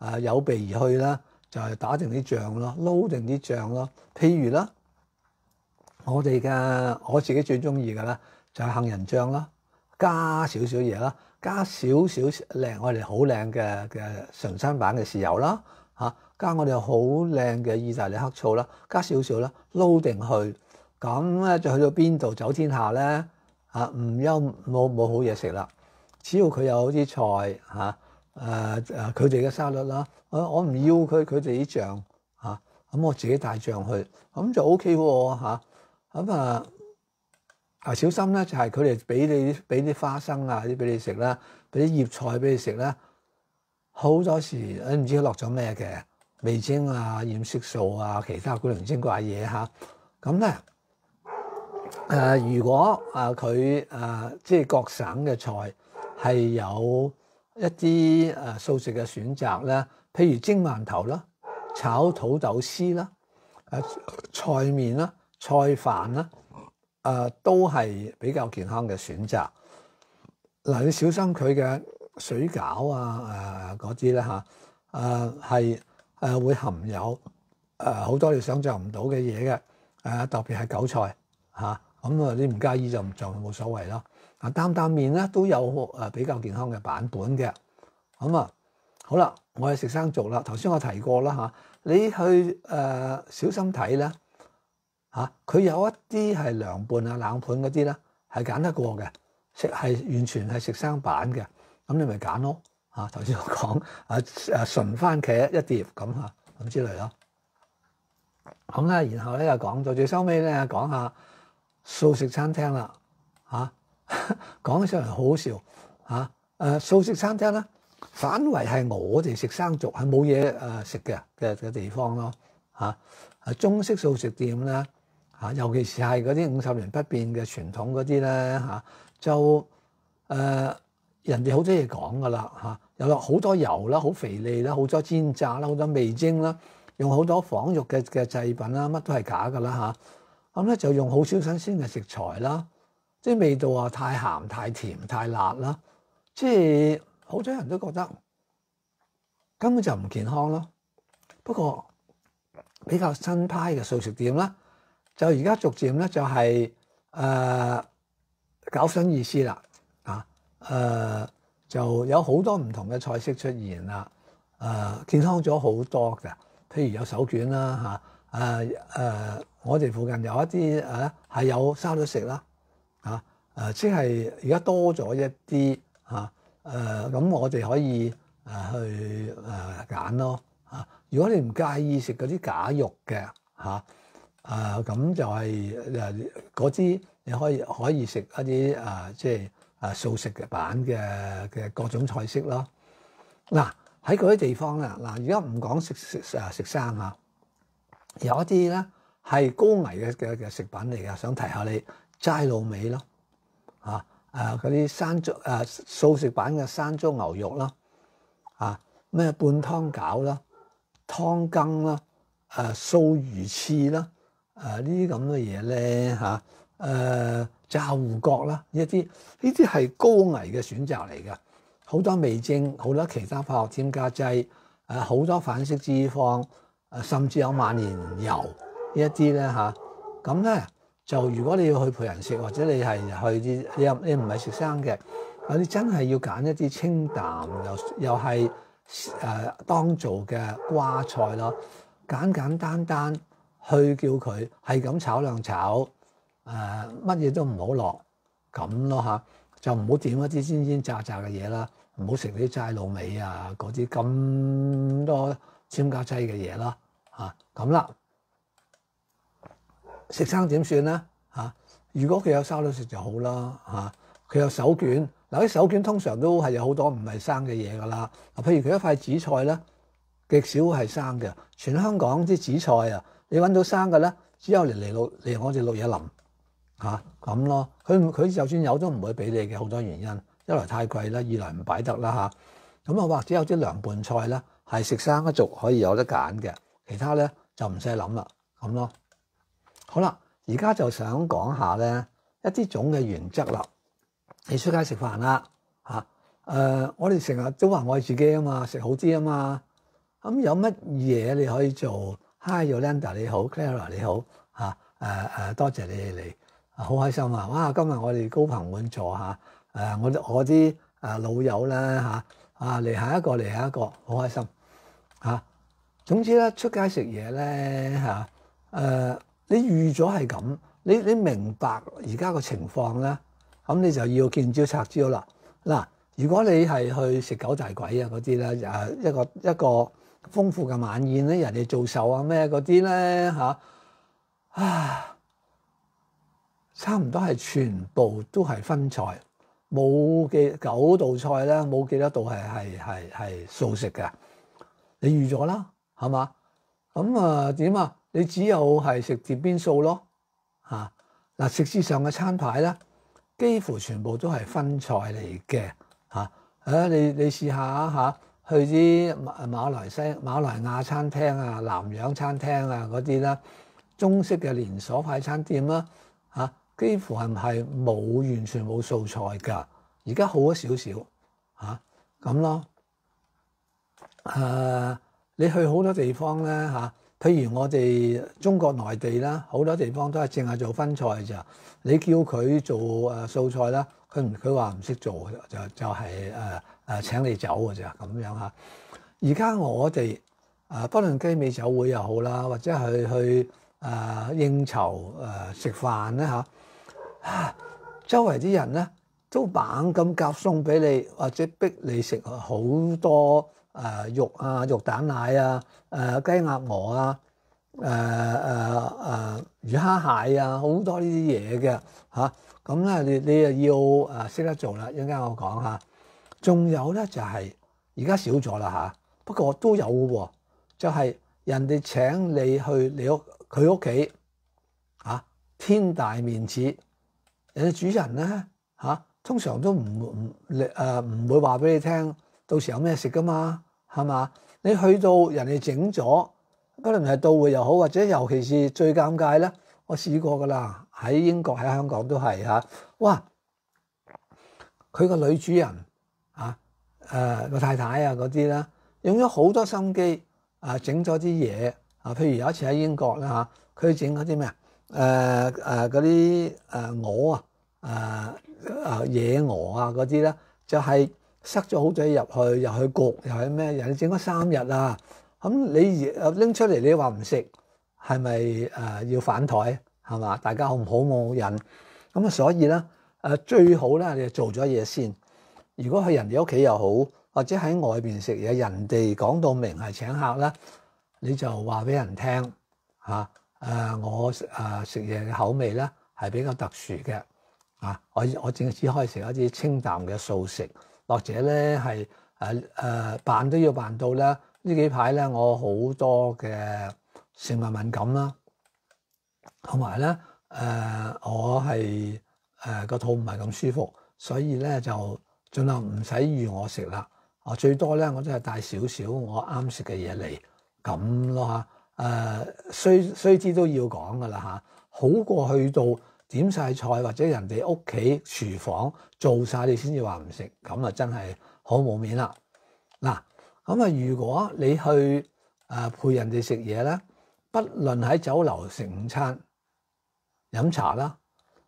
誒有備而去啦，就係打定啲醬咯，撈定啲醬咯。譬如啦，我哋嘅我自己最中意嘅啦，就係杏仁醬啦，加少少嘢啦，加少少靚我哋好靚嘅嘅純生版嘅豉油啦，嚇，加我哋好靚嘅意大利黑醋啦，加少少啦，撈定去，咁咧就去到邊度走天下咧嚇，唔憂冇冇好嘢食啦。只要佢有啲菜嚇。誒誒，佢哋嘅沙律啦，我我唔要佢佢哋啲醬嚇，咁我自己帶醬去，咁就 O K 喎嚇。咁啊啊，小心咧就係佢哋俾你俾啲花生啊啲俾你食啦，俾啲葉菜俾你食啦。好多時你唔知落咗咩嘅味精啊、染色素啊、其他古靈精怪嘢嚇。咁咧誒，如果啊佢誒即係各省嘅菜係有。一啲誒素食嘅選擇咧，譬如蒸饅頭啦、炒土豆絲啦、誒菜面啦、菜飯啦，誒都係比較健康嘅選擇。嗱，你小心佢嘅水餃啊、誒嗰啲咧嚇，誒係誒會含有誒好多你想象唔到嘅嘢嘅，誒特別係韭菜嚇。咁啊，你唔介意就唔做冇所謂啦。啊，擔擔麵咧都有诶比較健康嘅版本嘅，咁啊好啦，我係食生族啦。頭先我提過啦吓，你去誒小心睇啦吓，佢有一啲係涼拌啊、冷盘嗰啲啦，係揀得過嘅，食係完全係食生版嘅，咁你咪揀咯嚇。頭先我講啊誒，純番茄一碟咁嚇咁之類咯。咁咧，然後咧又講到最收尾咧講下素食餐廳啦嚇。讲 起上嚟好笑，吓诶素食餐厅咧，反为系我哋食生族系冇嘢诶食嘅嘅嘅地方咯，吓啊、中式素食店咧，吓尤其是系嗰啲五十年不变嘅传统嗰啲咧，吓就诶人哋好多嘢讲噶啦，吓有好多油啦，好肥腻啦，好多煎炸啦，好多味精啦，用好多仿肉嘅嘅制品啦，乜都系假噶啦吓，咁咧就用好少新鲜嘅食材啦。啲味道啊，太鹹、太甜、太辣啦，即係好多人都覺得根本就唔健康咯。不過比較新派嘅素食店啦，就而家逐漸咧就係誒搞新意思啦，啊誒就有好多唔同嘅菜式出現啦，誒健康咗好多嘅。譬如有手卷啦，嚇誒誒，我哋附近有一啲誒係有沙律食啦。誒即係而家多咗一啲嚇誒，咁我哋可以誒去誒揀咯嚇。如果你唔介意食嗰啲假肉嘅嚇，誒咁就係誒嗰啲你可以可以食一啲誒即係誒素食嘅版嘅嘅各種菜式咯。嗱喺嗰啲地方咧，嗱而家唔講食食誒食生啊，有一啲咧係高危嘅嘅食品嚟嘅，想提下你齋老味咯。啊！誒嗰啲山竹誒素食版嘅山竹牛肉啦，啊咩半湯餃啦、湯羹啦、誒素魚翅啦、誒呢啲咁嘅嘢咧嚇誒驟角啦一啲呢啲係高危嘅選擇嚟嘅，好多味精、好多其他化學添加劑誒，好多反式脂肪誒，甚至有萬年油呢一啲咧嚇咁咧。就如果你要去陪人食，或者你係去啲你你唔係食生嘅，嗱你真係要揀一啲清淡又又係誒當做嘅瓜菜咯，簡簡單單去叫佢係咁炒兩炒，誒乜嘢都唔好落，咁咯嚇，就唔好點一啲煎煎雜雜嘅嘢啦，唔好食啲齋老味啊嗰啲咁多添加劑嘅嘢啦，嚇咁啦。食生點算咧？嚇！如果佢有生律食就好啦，嚇！佢有手卷，嗱啲手卷通常都係有好多唔係生嘅嘢噶啦。嗱，譬如佢一塊紫菜咧，極少係生嘅。全香港啲紫菜啊，你揾到生嘅咧，只有嚟嚟老嚟我哋老嘢諗嚇咁咯。佢佢就算有都唔會俾你嘅，好多原因：一來太貴啦，二來唔擺得啦嚇。咁啊，或者有啲涼拌菜咧，係食生一族可以有得揀嘅，其他咧就唔使諗啦，咁咯。好啦，而家就想講下咧一啲总嘅原則啦。你出街食飯啦嚇，誒，我哋成日都話愛自己啊嘛，食好啲啊嘛。咁有乜嘢你可以做 h i y o l a n d a 你好，Clara 你好吓诶诶，多謝你嚟，好開心啊！哇，今日我哋高朋滿座嚇誒，我我啲诶老友咧吓，啊嚟，下一個嚟下一個，好開心嚇。總之咧，出街食嘢咧嚇誒。你預咗係咁，你你明白而家個情況咧，咁你就要見招拆招啦。嗱，如果你係去食九大鬼啊嗰啲咧，誒一個一個豐富嘅晚宴咧，人哋做手啊咩嗰啲咧嚇，啊，差唔多係全部都係分菜，冇幾九道菜咧，冇幾多道係係係係素食嘅。你預咗啦，係嘛？咁啊點啊？你只有係食碟邊素咯，嚇嗱，食市上嘅餐牌咧，幾乎全部都係分菜嚟嘅，嚇！誒，你你試下啊去啲馬馬來西馬來亞餐廳啊、南洋餐廳啊嗰啲啦，中式嘅連鎖快餐店啦，嚇，幾乎係冇完全冇素菜㗎。而家好咗少少，嚇咁咯。誒，你去好多地方咧嚇。譬如我哋中國內地啦，好多地方都係淨係做分菜咋。你叫佢做誒素菜啦，佢唔佢話唔識做，就就係誒誒請你走嘅咋咁樣嚇。而家我哋誒，不論雞尾酒會又好啦，或者去去誒應酬誒食飯咧嚇，啊，周圍啲人咧都猛咁夾餸俾你，或者逼你食好多。诶，肉啊，肉蛋奶啊，诶，鸡鸭鹅啊，诶诶诶，鱼虾蟹啊，好多呢啲嘢嘅吓，咁咧你你又要诶识得做啦，一阵间我讲下。仲有咧就系而家少咗啦吓，不过都有嘅喎，就系人哋请你去你屋佢屋企，吓天大面子，人哋主人咧吓通常都唔唔诶唔会话俾你听，到时有咩食噶嘛。係嘛？你去到人哋整咗，可能係到會又好，或者尤其是最尷尬咧，我試過噶啦，喺英國、喺香港都係嚇。哇！佢個女主人啊、誒個太太啊嗰啲咧，用咗好多心機啊，整咗啲嘢啊。譬如有一次喺英國啦嚇，佢整嗰啲咩啊？誒誒嗰啲誒鵝啊、誒誒野鵝啊嗰啲咧，就係。塞咗好仔入去，入去焗，又去咩？人哋整咗三日啦，咁你拎出嚟，你话唔食，系咪誒要反台？係嘛？大家好唔好冇人？咁啊，所以咧誒最好咧，你做咗嘢先。如果去人哋屋企又好，或者喺外邊食嘢，人哋講到明係請客啦，你就話俾人聽嚇誒，我誒食嘢嘅口味咧係比較特殊嘅啊，我我淨只可以食一啲清淡嘅素食。或者咧係誒誒辦都要辦到咧，呢幾排咧我好多嘅食物敏感啦，同埋咧誒我係誒個肚唔係咁舒服，所以咧就盡量唔使預我食啦。我最多咧我都係帶少少我啱食嘅嘢嚟咁咯嚇。誒需需知都要講噶啦嚇，好過去到。點晒菜或者人哋屋企廚房做晒，你先至話唔食，咁啊真係好冇面啦！嗱，咁啊如果你去誒陪人哋食嘢咧，不論喺酒樓食午餐、飲茶啦，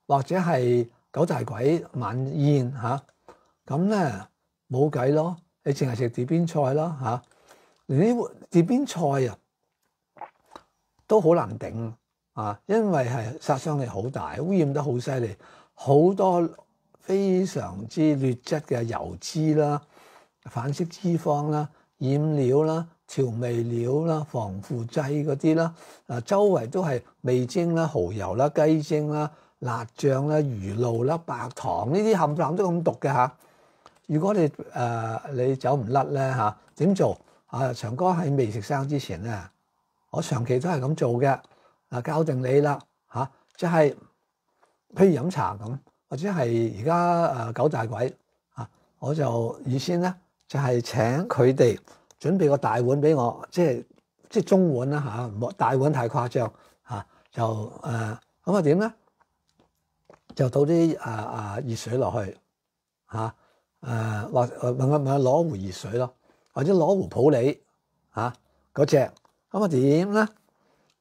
或者係九大鬼晚宴嚇，咁咧冇計咯，你淨係食碟邊菜啦嚇，連啲碟邊菜啊都好難頂。啊，因為係殺傷力好大，污染得好犀利，好多非常之劣質嘅油脂啦、反式脂肪啦、染料啦、調味料啦、防腐劑嗰啲啦。啊，周圍都係味精啦、蠔油啦、雞精啦、辣醬啦、魚露啦、白糖呢啲冚唪唥都咁毒嘅嚇。如果你誒你走唔甩咧嚇，點做啊？長哥喺未食生之前咧，我長期都係咁做嘅。啊，教定你啦，嚇！就係譬如飲茶咁，或者係而家誒九寨鬼啊，我就以先咧就係請佢哋準備個大碗俾我，即係即係中碗啦嚇，唔好大碗太誇張嚇，就誒咁啊點咧？就倒啲誒誒熱水落去嚇，誒或問下問攞壺熱水咯，或者攞壺普洱嚇嗰只，咁啊點咧？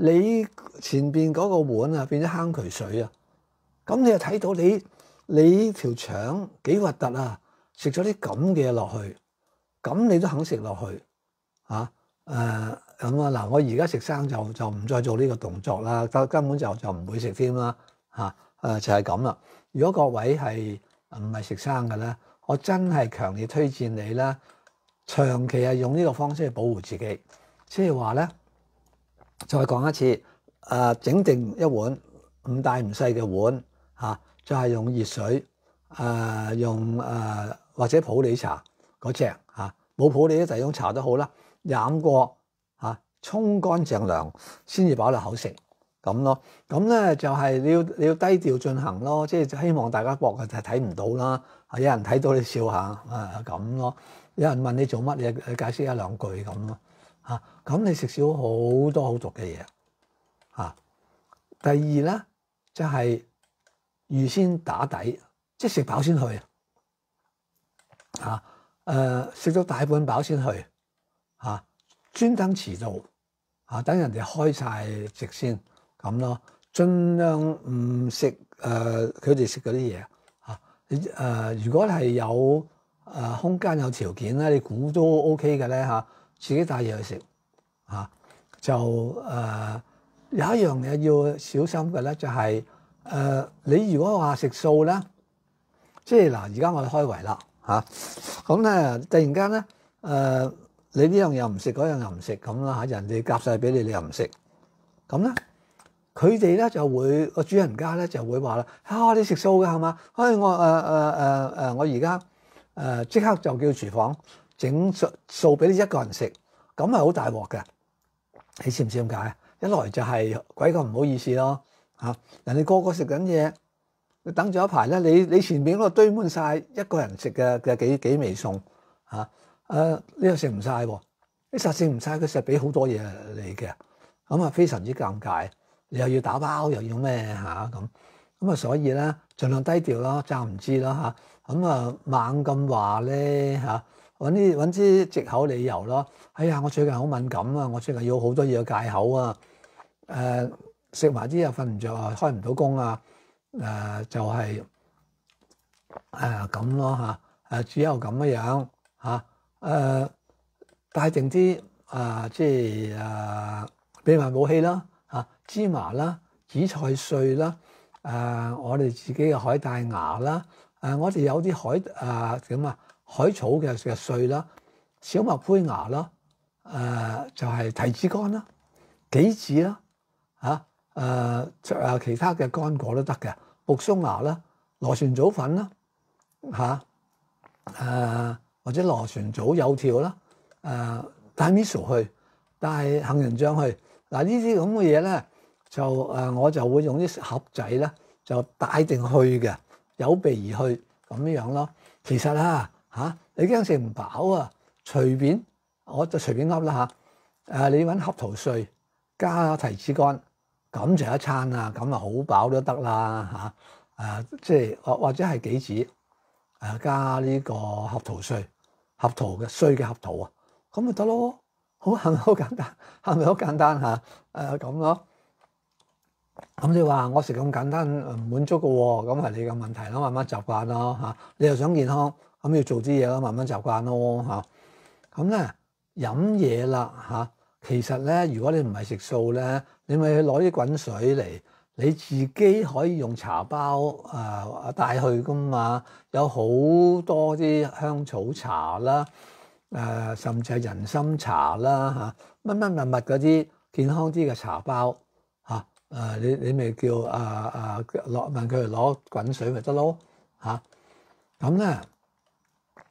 你前邊嗰個碗啊，變咗坑渠水啊！咁你又睇到你你條腸幾核突啊？食咗啲咁嘅嘢落去，咁你都肯食落去嚇？誒咁啊！嗱，我而家食生就就唔再做呢個動作啦，根本就就唔會食添啦嚇！誒就係咁啦。如果各位係唔係食生嘅咧，我真係強烈推薦你咧，長期係用呢個方式去保護自己，即係話咧。再講一次，誒整定一碗唔大唔細嘅碗嚇，就係用熱水誒用誒或者普洱茶嗰只嚇，冇普洱一陣用茶都好啦，飲過嚇，沖乾淨涼先至擺落口食咁咯。咁咧就係你要你要低調進行咯，即係希望大家搏嘅就係睇唔到啦，有人睇到你笑下啊咁咯，有人問你做乜嘢，你解釋一兩句咁咯。咁你食少好多好俗嘅嘢啊！第二咧就係預先打底，即係食飽先去啊。誒食咗大半飽先去啊，專登遲到啊，等人哋開晒食先咁咯。盡量唔食誒佢哋食嗰啲嘢啊。誒如果係有誒空間有條件咧，你估都 O K 嘅咧嚇，自己帶嘢去食。啊，就誒有一樣嘢要小心嘅咧，就係誒你如果話食素咧，即係嗱，而家我哋開胃啦嚇，咁咧突然間咧誒你呢樣又唔食，嗰樣又唔食咁啦嚇，人哋夾晒俾你，你又唔食，咁咧佢哋咧就會個主人家咧就會話啦嚇你食素嘅係嘛？哎我誒誒誒誒我而家誒即刻就叫廚房整素素俾一個人食，咁係好大鑊嘅。你知唔知點解啊？一來就係鬼咁唔好意思咯，嚇人哋個個食緊嘢，你等住一排咧，你你前面嗰個堆滿晒一個人食嘅嘅几几味餸，嚇誒你又食唔喎，你實食唔晒，佢實俾好多嘢你嘅，咁啊非常之尷尬，你又要打包又要咩嚇咁，咁啊所以咧盡量低調咯，就唔知啦嚇，咁啊猛咁話咧嚇。揾啲揾啲藉口理由咯，哎呀，我最近好敏感啊，我最近有好多嘢戒口啊，誒，食埋啲又瞓唔着啊，開唔到工啊，誒就係誒咁咯嚇，誒只有咁嘅樣嚇，誒帶定啲啊，即係誒秘密武器啦嚇，芝麻啦、紫菜碎啦，誒我哋自己嘅海帶芽啦，誒我哋有啲海誒點啊？海草嘅嘅碎啦，小麥胚芽啦，誒就係提子乾啦，杞子啦，嚇誒誒其他嘅乾果都得嘅，木松芽啦，螺旋藻粉啦，嚇誒或者螺旋藻油條啦，誒帶 misso 去，帶杏仁醬去嗱呢啲咁嘅嘢咧，就誒我就會用啲盒仔咧，就帶定去嘅，有備而去咁樣咯。其實啊～吓，你惊食唔饱啊？随便我就随便噏啦吓。诶，你搵核桃碎加提子干，咁就一餐啊，咁啊好饱都得啦吓。诶，即系或或者系杞子诶加呢个合桃碎，合桃嘅碎嘅合桃啊，咁咪得咯。好系咪好简单？系 咪好简单吓？诶咁咯。咁你话我食咁简单唔满足噶？咁系你嘅问题咯，慢慢习惯咯吓。你又想健康？咁要做啲嘢啦，慢慢习惯咯吓。咁咧饮嘢啦吓，其实咧如果你唔系食素咧，你咪攞啲滚水嚟，你自己可以用茶包诶带去噶嘛。有好多啲香草茶啦，诶甚至系人参茶啦吓，乜乜物物嗰啲健康啲嘅茶包吓诶，你你咪叫啊啊攞问佢攞滚水咪得咯吓。咁咧。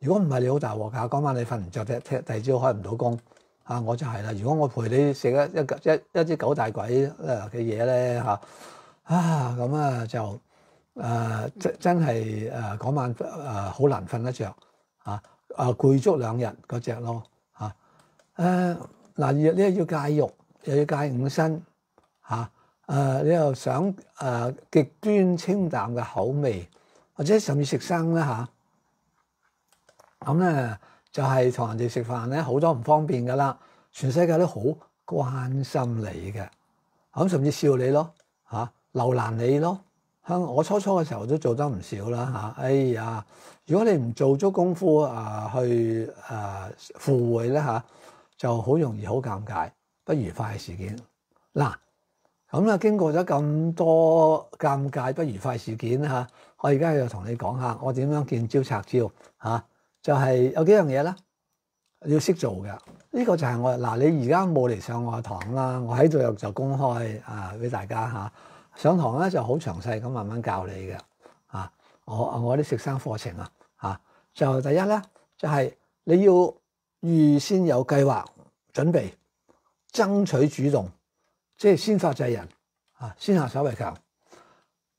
如果唔係你好大鑊下今晚你瞓唔着，只只第二朝開唔到工，啊！我就係啦。如果我陪你食一一一一支狗大鬼嘅嘢咧，嚇啊咁啊就誒真真係誒嗰晚誒好難瞓得着。嚇啊攰足兩日嗰只咯，嚇誒嗱你又要戒肉又要戒五辛，嚇誒你又想誒極端清淡嘅口味，或者甚至食生啦嚇。咁咧就係同人哋食飯咧，好多唔方便噶啦。全世界都好關心你嘅，咁甚至笑你咯嚇，留難你咯。我初初嘅時候都做得唔少啦嚇。哎呀，如果你唔做足功夫啊，去誒赴會咧嚇，就好容易好尷尬、不愉快嘅事件。嗱，咁啊經過咗咁多尷尬、不愉快事件嚇，我而家又同你講下我點樣見招拆招嚇。就係有幾樣嘢咧，要識做嘅。呢個就係我嗱，你而家冇嚟上我堂啦，我喺度又就公開啊俾大家嚇上堂咧，就好詳細咁慢慢教你嘅。啊，我我啲食生課程啊，嚇就第一咧就係你要預先有計劃準備，爭取主動，即係先發制人啊，先下手為強。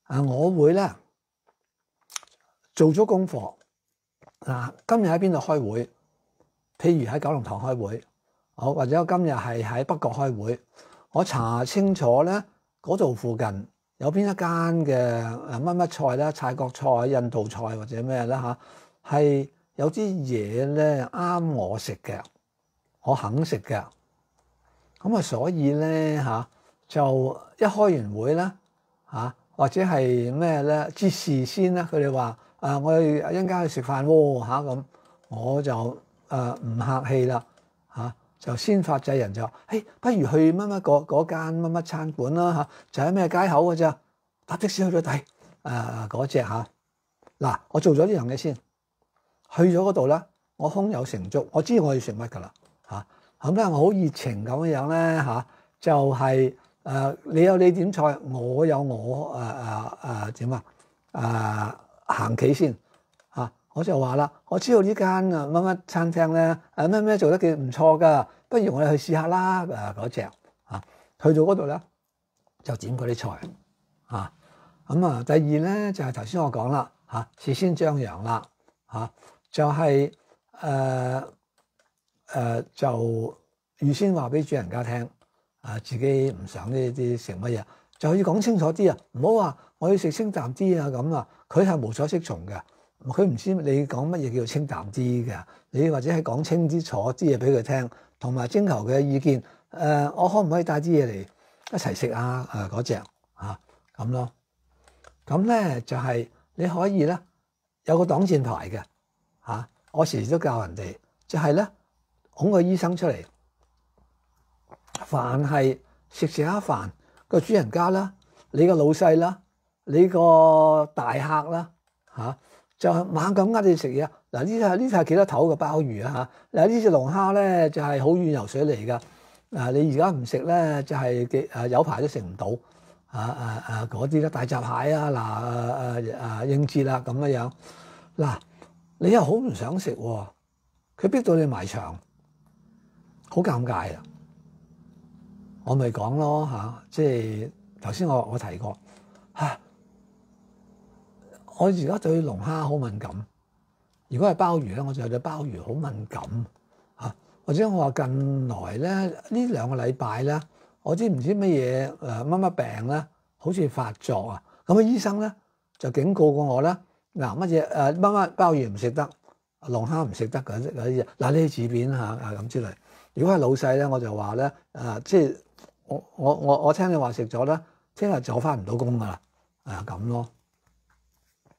啊，我會咧做咗功課。嗱，今日喺边度开会？譬如喺九龙塘开会，好或者我今日系喺北角开会，我查清楚咧，嗰度附近有边一间嘅诶乜乜菜咧？泰国菜、印度菜或者咩咧吓？系有啲嘢咧啱我食嘅，我肯食嘅。咁啊，所以咧吓就一开完会咧吓，或者系咩咧？即事先咧，佢哋话。啊！我一陣間去食飯喎嚇咁，我就誒唔客氣啦嚇，就先發制人就誒，不如去乜乜嗰嗰間乜乜餐館啦嚇，就喺咩街口嘅啫，搭的士去到睇誒嗰只嚇。嗱，我做咗呢樣嘢先，去咗嗰度啦，我胸有成竹，我知我要食乜噶啦嚇。咁咧，我好熱情咁樣咧嚇，就係誒你有你點菜，我有我誒誒誒點啊誒。行企先啊！我就話啦，我知道呢間啊乜乜餐廳咧，誒咩咩做得幾唔錯噶，不如我哋去試下啦，誒嗰只啊，去到嗰度咧就點嗰啲菜啊，咁啊，第二咧就係頭先我講啦嚇，事先張揚啦嚇，就係誒誒就預先話俾主人家聽，啊自己唔想呢啲食乜嘢，就要講清楚啲啊，唔好話我要食清淡啲啊咁啊。佢係無所適從嘅，佢唔知你講乜嘢叫清淡啲嘅，你或者係講清啲、楚啲嘢俾佢聽，同埋徵求佢嘅意見。誒，我可唔可以帶啲嘢嚟一齊食啊？誒，嗰只嚇咁咯。咁咧就係你可以咧有個擋箭牌嘅嚇，我時時都教人哋就係咧，哄個醫生出嚟，飯係食食下飯，個主人家啦，你個老細啦。你個大客啦嚇，就猛咁呃你食嘢啊！嗱呢套呢套系幾多頭嘅鮑魚啊嗱呢只龍蝦咧就係好遠游水嚟噶。誒你而家唔食咧就係誒有排都食唔到啊啊啊嗰啲啦，大閘蟹啊嗱啊啊啊英姿啦咁樣樣。嗱你又好唔想食，佢逼到你埋牆，好尷尬啊！我咪講咯嚇，即係頭先我我提過嚇。我而家對龍蝦好敏感，如果係鮑魚咧，我就對鮑魚好敏感嚇。或者我話近來咧，呢兩個禮拜咧，我知唔知乜嘢誒乜乜病咧，好似發作啊。咁啊，醫生咧就警告過我咧，嗱乜嘢誒乜乜鮑魚唔食得，龍蝦唔食得嗰嗰啲嘢。嗱呢啲紙片嚇啊咁之類。如果係老細咧，我就話咧，啊即係我我我我聽你話食咗咧，聽日就翻唔到工噶啦，係咁咯。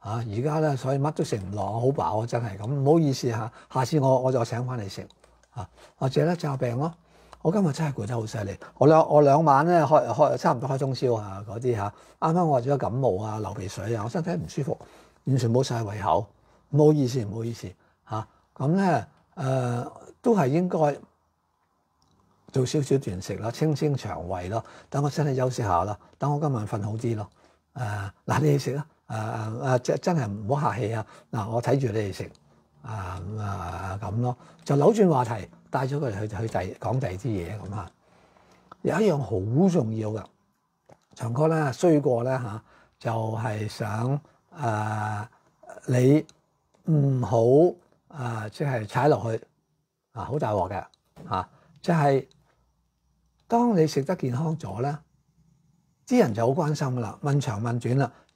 啊！而家咧，所以乜都食唔落，好饱，真系咁。唔好意思嚇，下次我我就请翻你食嚇。或者咧，就病咯。我今日真系攰得好犀利，我两我两晚咧开开差唔多开中宵啊嗰啲嚇。啱啱我仲有感冒啊，流鼻水啊，我身体唔舒服，完全冇晒胃口。唔好意思，唔好意思嚇。咁咧誒，都係應該做少少斷食啦，清清腸胃咯。等我身體休息下啦，等我今晚瞓好啲咯。誒，嗱你食啦。啊啊誒，真真係唔好客氣啊！嗱，我睇住你哋食啊咁咯，就扭轉話題，帶咗佢哋去去第講第二啲嘢咁啊。有一樣好重要嘅，長哥咧衰過咧嚇，就係想啊你唔好啊，即係踩落去啊，好大鑊嘅嚇。即係當你食得健康咗咧，啲人就好關心啦，問長問短啦。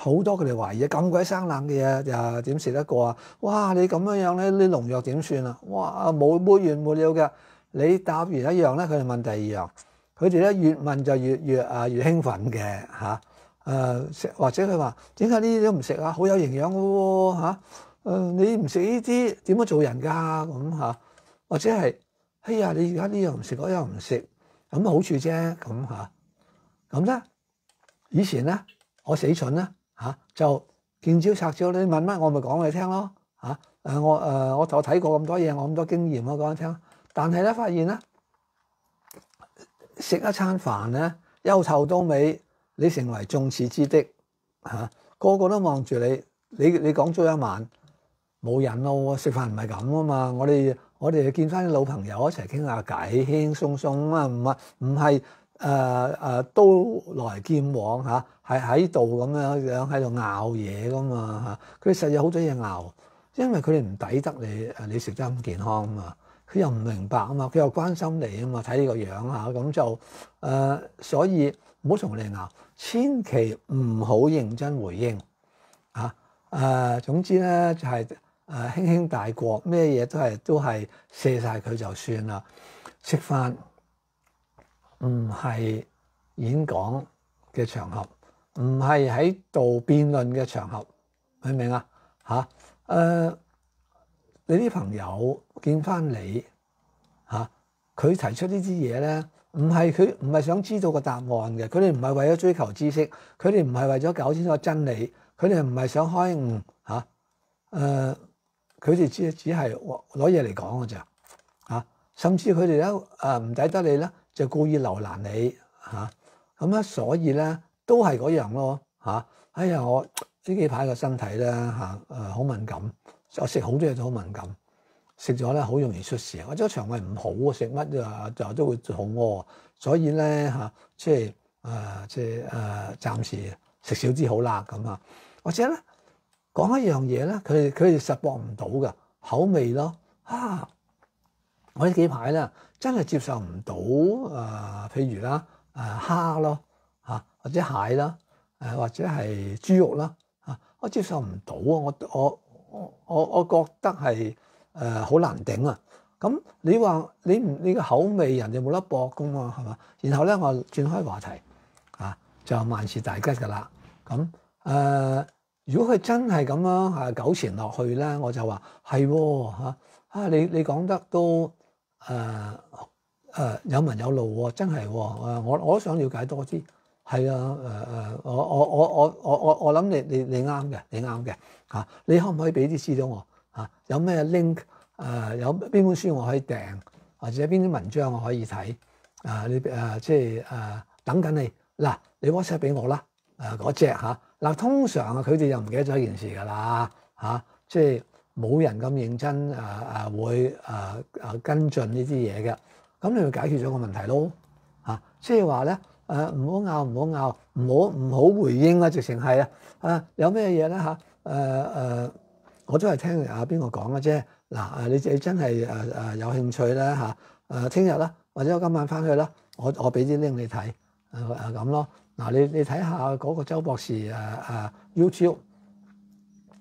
好多佢哋懷疑咁鬼生冷嘅嘢又點食得過啊？哇！你咁樣樣咧，啲農藥點算啊？哇！冇沒完沒了嘅。你答完一樣咧，佢哋問第二樣。佢哋咧越問就越越啊越興奮嘅嚇。誒或者佢話點解呢啲都唔食啊？好有營養嘅喎嚇。你唔食呢啲點樣做人㗎咁嚇？或者係哎呀你而家呢樣唔食嗰樣唔食，有乜好處啫咁嚇？咁咧以前咧我死蠢咧。就见招拆招，你问乜我咪讲你听咯嚇。誒我誒我就睇过咁多嘢，我咁多经验，啊讲你听。但系咧发现咧，食一餐饭咧，由頭到尾你成为众矢之的嚇，个个都望住你。你你讲咗一晚冇人咯，食饭唔系咁啊嘛。我哋我哋见翻啲老朋友一齐倾下偈，轻轻松松啊唔系唔系。誒誒都來見往嚇，係喺度咁樣樣喺度拗嘢噶嘛嚇，佢實有好多嘢拗，因為佢哋唔抵得你誒你食得咁健康嘛，佢又唔明白啊嘛，佢又關心你啊嘛，睇你個樣嚇，咁就誒，所以唔好同我哋拗。千祈唔好認真回應嚇誒，總之咧就係誒輕輕大過，咩嘢都係都係卸晒佢就算啦，食飯。唔系演讲嘅场合，唔系喺度辩论嘅场合，明唔明啊？吓，诶，你啲朋友见翻你，吓，佢提出呢啲嘢咧，唔系佢唔系想知道个答案嘅，佢哋唔系为咗追求知识，佢哋唔系为咗搞清楚真理，佢哋唔系想开悟，吓，诶，佢哋只只系攞嘢嚟讲嘅咋。吓，甚至佢哋咧，诶，唔抵得你咧。就故意留難你嚇，咁咧所以咧都係嗰樣咯嚇。哎呀，我呢幾排個身體咧嚇，誒好敏感，我食好多嘢都好敏感，食咗咧好容易出事。我者腸胃唔好，食乜就都會好餓，所以咧嚇，即係誒即係誒，暫時食少啲好啦咁啊。或者咧講一樣嘢咧，佢佢哋實搏唔到嘅口味咯嚇。我呢幾排咧，真係接受唔到啊！譬如啦，誒蝦咯嚇，或者蟹啦，誒或者係豬肉啦嚇，我接受唔到啊！我我我我覺得係誒好難頂啊！咁你話你唔你個口味人哋冇得博噶嘛係嘛？然後咧我轉開話題啊，就萬事大吉噶啦！咁誒，如果佢真係咁樣係久纏落去咧，我就話係喎啊！你你講得都～诶诶，有文有路喎，真系喎！诶，我我都想了解多啲。系啊，诶诶，我我我我我我我谂你你你啱嘅，你啱嘅吓。你可唔可以俾啲资料我？吓，有咩 link？诶，有边本书我可以订，或者边啲文章我可以睇？啊？你诶，即系诶，等紧你。嗱，你 w h a t s a p p 俾我啦。诶，嗰只吓，嗱，通常啊，佢哋又唔记得咗件事噶啦，吓，即系。冇人咁認真，啊啊會誒誒跟進呢啲嘢嘅，咁你咪解決咗個問題咯，嚇！即係話咧，誒唔好拗，唔好拗，唔好唔好回應啊！直情係啊！啊，有咩嘢咧嚇？誒誒，我都係聽啊邊個講嘅啫。嗱，你你真係誒誒有興趣咧嚇？誒，聽日啦，或者我今晚翻去啦，我我俾啲 link 你睇，誒誒咁咯。嗱，你你睇下嗰個周博士誒誒 YouTube，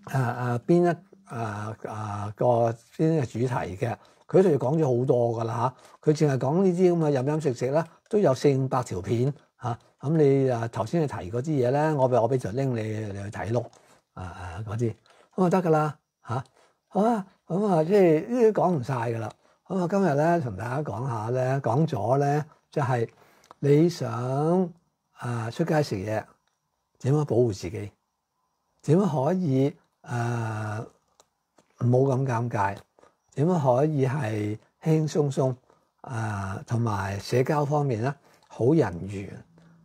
誒誒邊一？啊啊個呢嘅主題嘅，佢就實講咗好多噶啦佢淨係講呢啲咁嘅飲飲食食啦，都有四五百條片嚇。咁你啊頭先你提嗰啲嘢咧，我俾我俾就拎你你去睇咯。啊啊嗰啲咁啊得噶啦嚇。好啊，咁啊即係呢啲講唔晒噶啦。咁啊今日咧同大家講下咧，講咗咧就係你想啊出街食嘢點樣保護自己，點樣可以啊？冇咁尷尬，點樣可以係輕輕鬆鬆？同埋社交方面咧，好人緣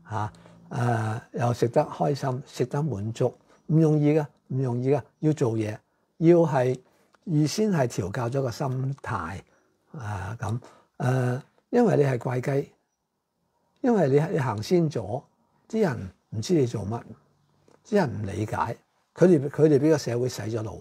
嚇誒，又食得開心，食得滿足，唔容易噶，唔容易噶，要做嘢，要係預先係調教咗個心態啊咁誒，因為你係怪雞，因為你你行先咗，啲人唔知你做乜，啲人唔理解，佢哋佢哋俾個社會洗咗腦。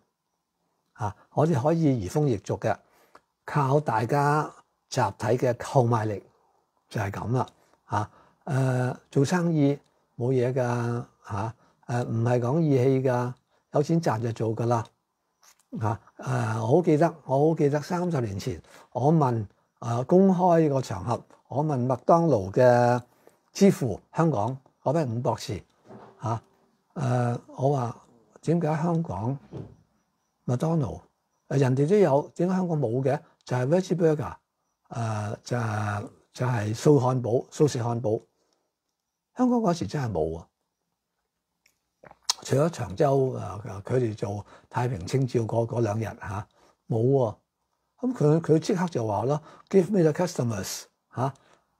啊！我哋可以移風易俗嘅，靠大家集體嘅購買力就係咁啦。嚇，誒做生意冇嘢㗎嚇，誒唔係講義氣㗎，有錢賺就做㗎啦。嚇，誒我好記得，我好記得三十年前，我問誒公開個場合，我問麥當勞嘅支付香港嗰班五博士嚇，誒我話點解香港？麥當勞，誒人哋都有，點解香港冇嘅？就係 vegetable，誒就就係素漢堡、素食漢堡。香港嗰時真係冇啊！除咗長洲誒佢哋做太平清照嗰嗰兩日嚇冇喎，咁佢佢即刻就話咯，give me the customers 嚇，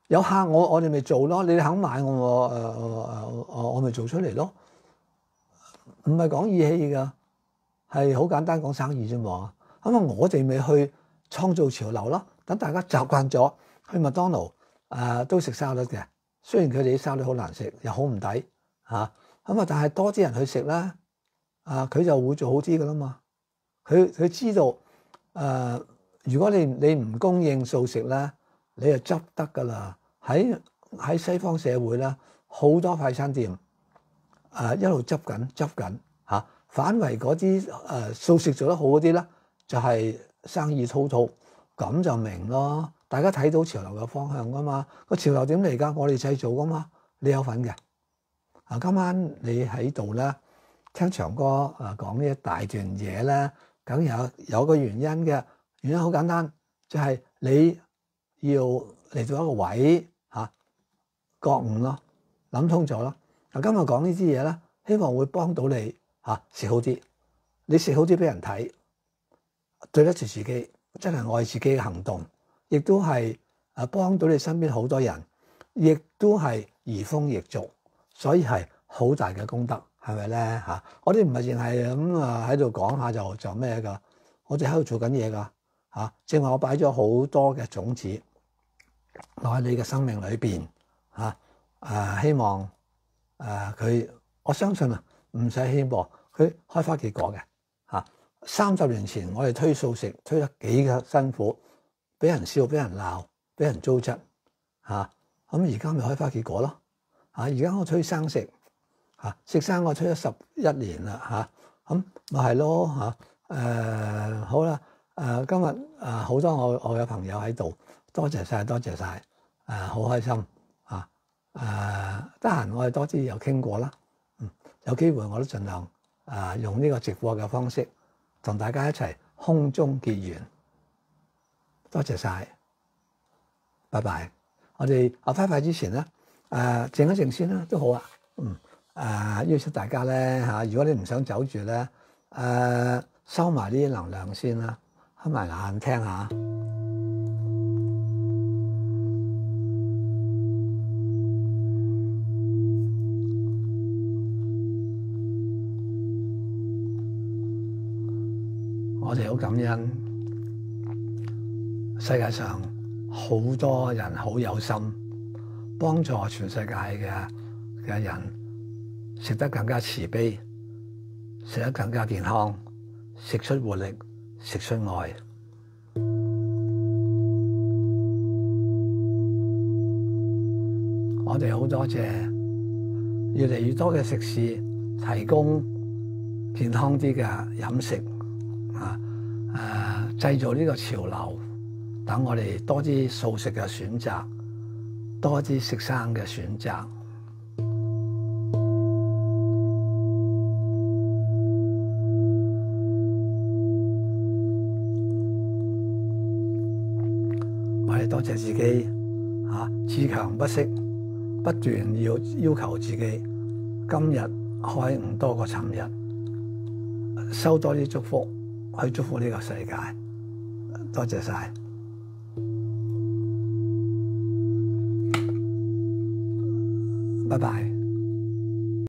有客我我哋咪做咯，你肯買我誒誒誒我咪做出嚟咯，唔係講義氣㗎。係好簡單講生意啫嘛，咁啊我哋咪去創造潮流咯。等大家習慣咗去麥當勞，誒都食沙律嘅。雖然佢哋啲沙律好難食，又好唔抵嚇。咁啊，但係多啲人去食啦，啊佢就會做好啲噶啦嘛。佢佢知道誒，如果你你唔供應素食咧，你就執得噶啦。喺喺西方社會咧，好多快餐店誒一路執緊執緊。反為嗰啲誒數食做得好嗰啲咧，就係生意粗糙，咁就明咯。大家睇到潮流嘅方向噶嘛？個潮流點嚟㗎？我哋製造㗎嘛？你有份嘅。啊，今晚你喺度咧，聽長哥啊講呢一大段嘢咧，梗有有個原因嘅，原因好簡單，就係你要嚟到一個位嚇覺悟咯，諗通咗咯。嗱，今日講呢啲嘢咧，希望會幫到你。吓，食好啲，你食好啲俾人睇，对得住自己，真系爱自己嘅行动，亦都系诶帮到你身边好多人，亦都系移风易俗，所以系好大嘅功德，系咪咧吓？我哋唔系净系咁啊喺度讲下就就咩噶，我哋喺度做紧嘢噶吓，正系我摆咗好多嘅种子落喺你嘅生命里边吓，诶希望诶佢，我相信啊。唔使牽播，佢開花結果嘅嚇。三十年前我哋推素食，推得幾嘅辛苦，俾人笑，俾人鬧，俾人糟質嚇。咁而家咪開花結果咯嚇。而家我推生食嚇，食生我推咗十一年啦嚇。咁咪係咯嚇。誒好啦誒，今日誒好多我我嘅朋友喺度，多謝晒，多謝晒，誒，好開心啊誒，得閒我哋多啲有傾過啦。有机会我都尽量啊用呢个直播嘅方式同大家一齐空中结缘，多谢晒，拜拜。我哋我拜拜之前咧，诶静一静先啦，都好啊。嗯，诶邀请大家咧吓，如果你唔想走住咧，诶收埋啲能量先啦，開埋眼听下。感恩世界上好多人好有心，帮助全世界嘅嘅人食得更加慈悲，食得更加健康，食出活力，食出爱。我哋好多谢越嚟越多嘅食肆提供健康啲嘅饮食啊！诶，制造呢个潮流，等我哋多啲素食嘅选择，多啲食生嘅选择，我哋多谢自己吓，自强不息，不断要要求自己，今日开唔多过寻日，收多啲祝福。去祝福呢個世界，多謝晒。拜拜。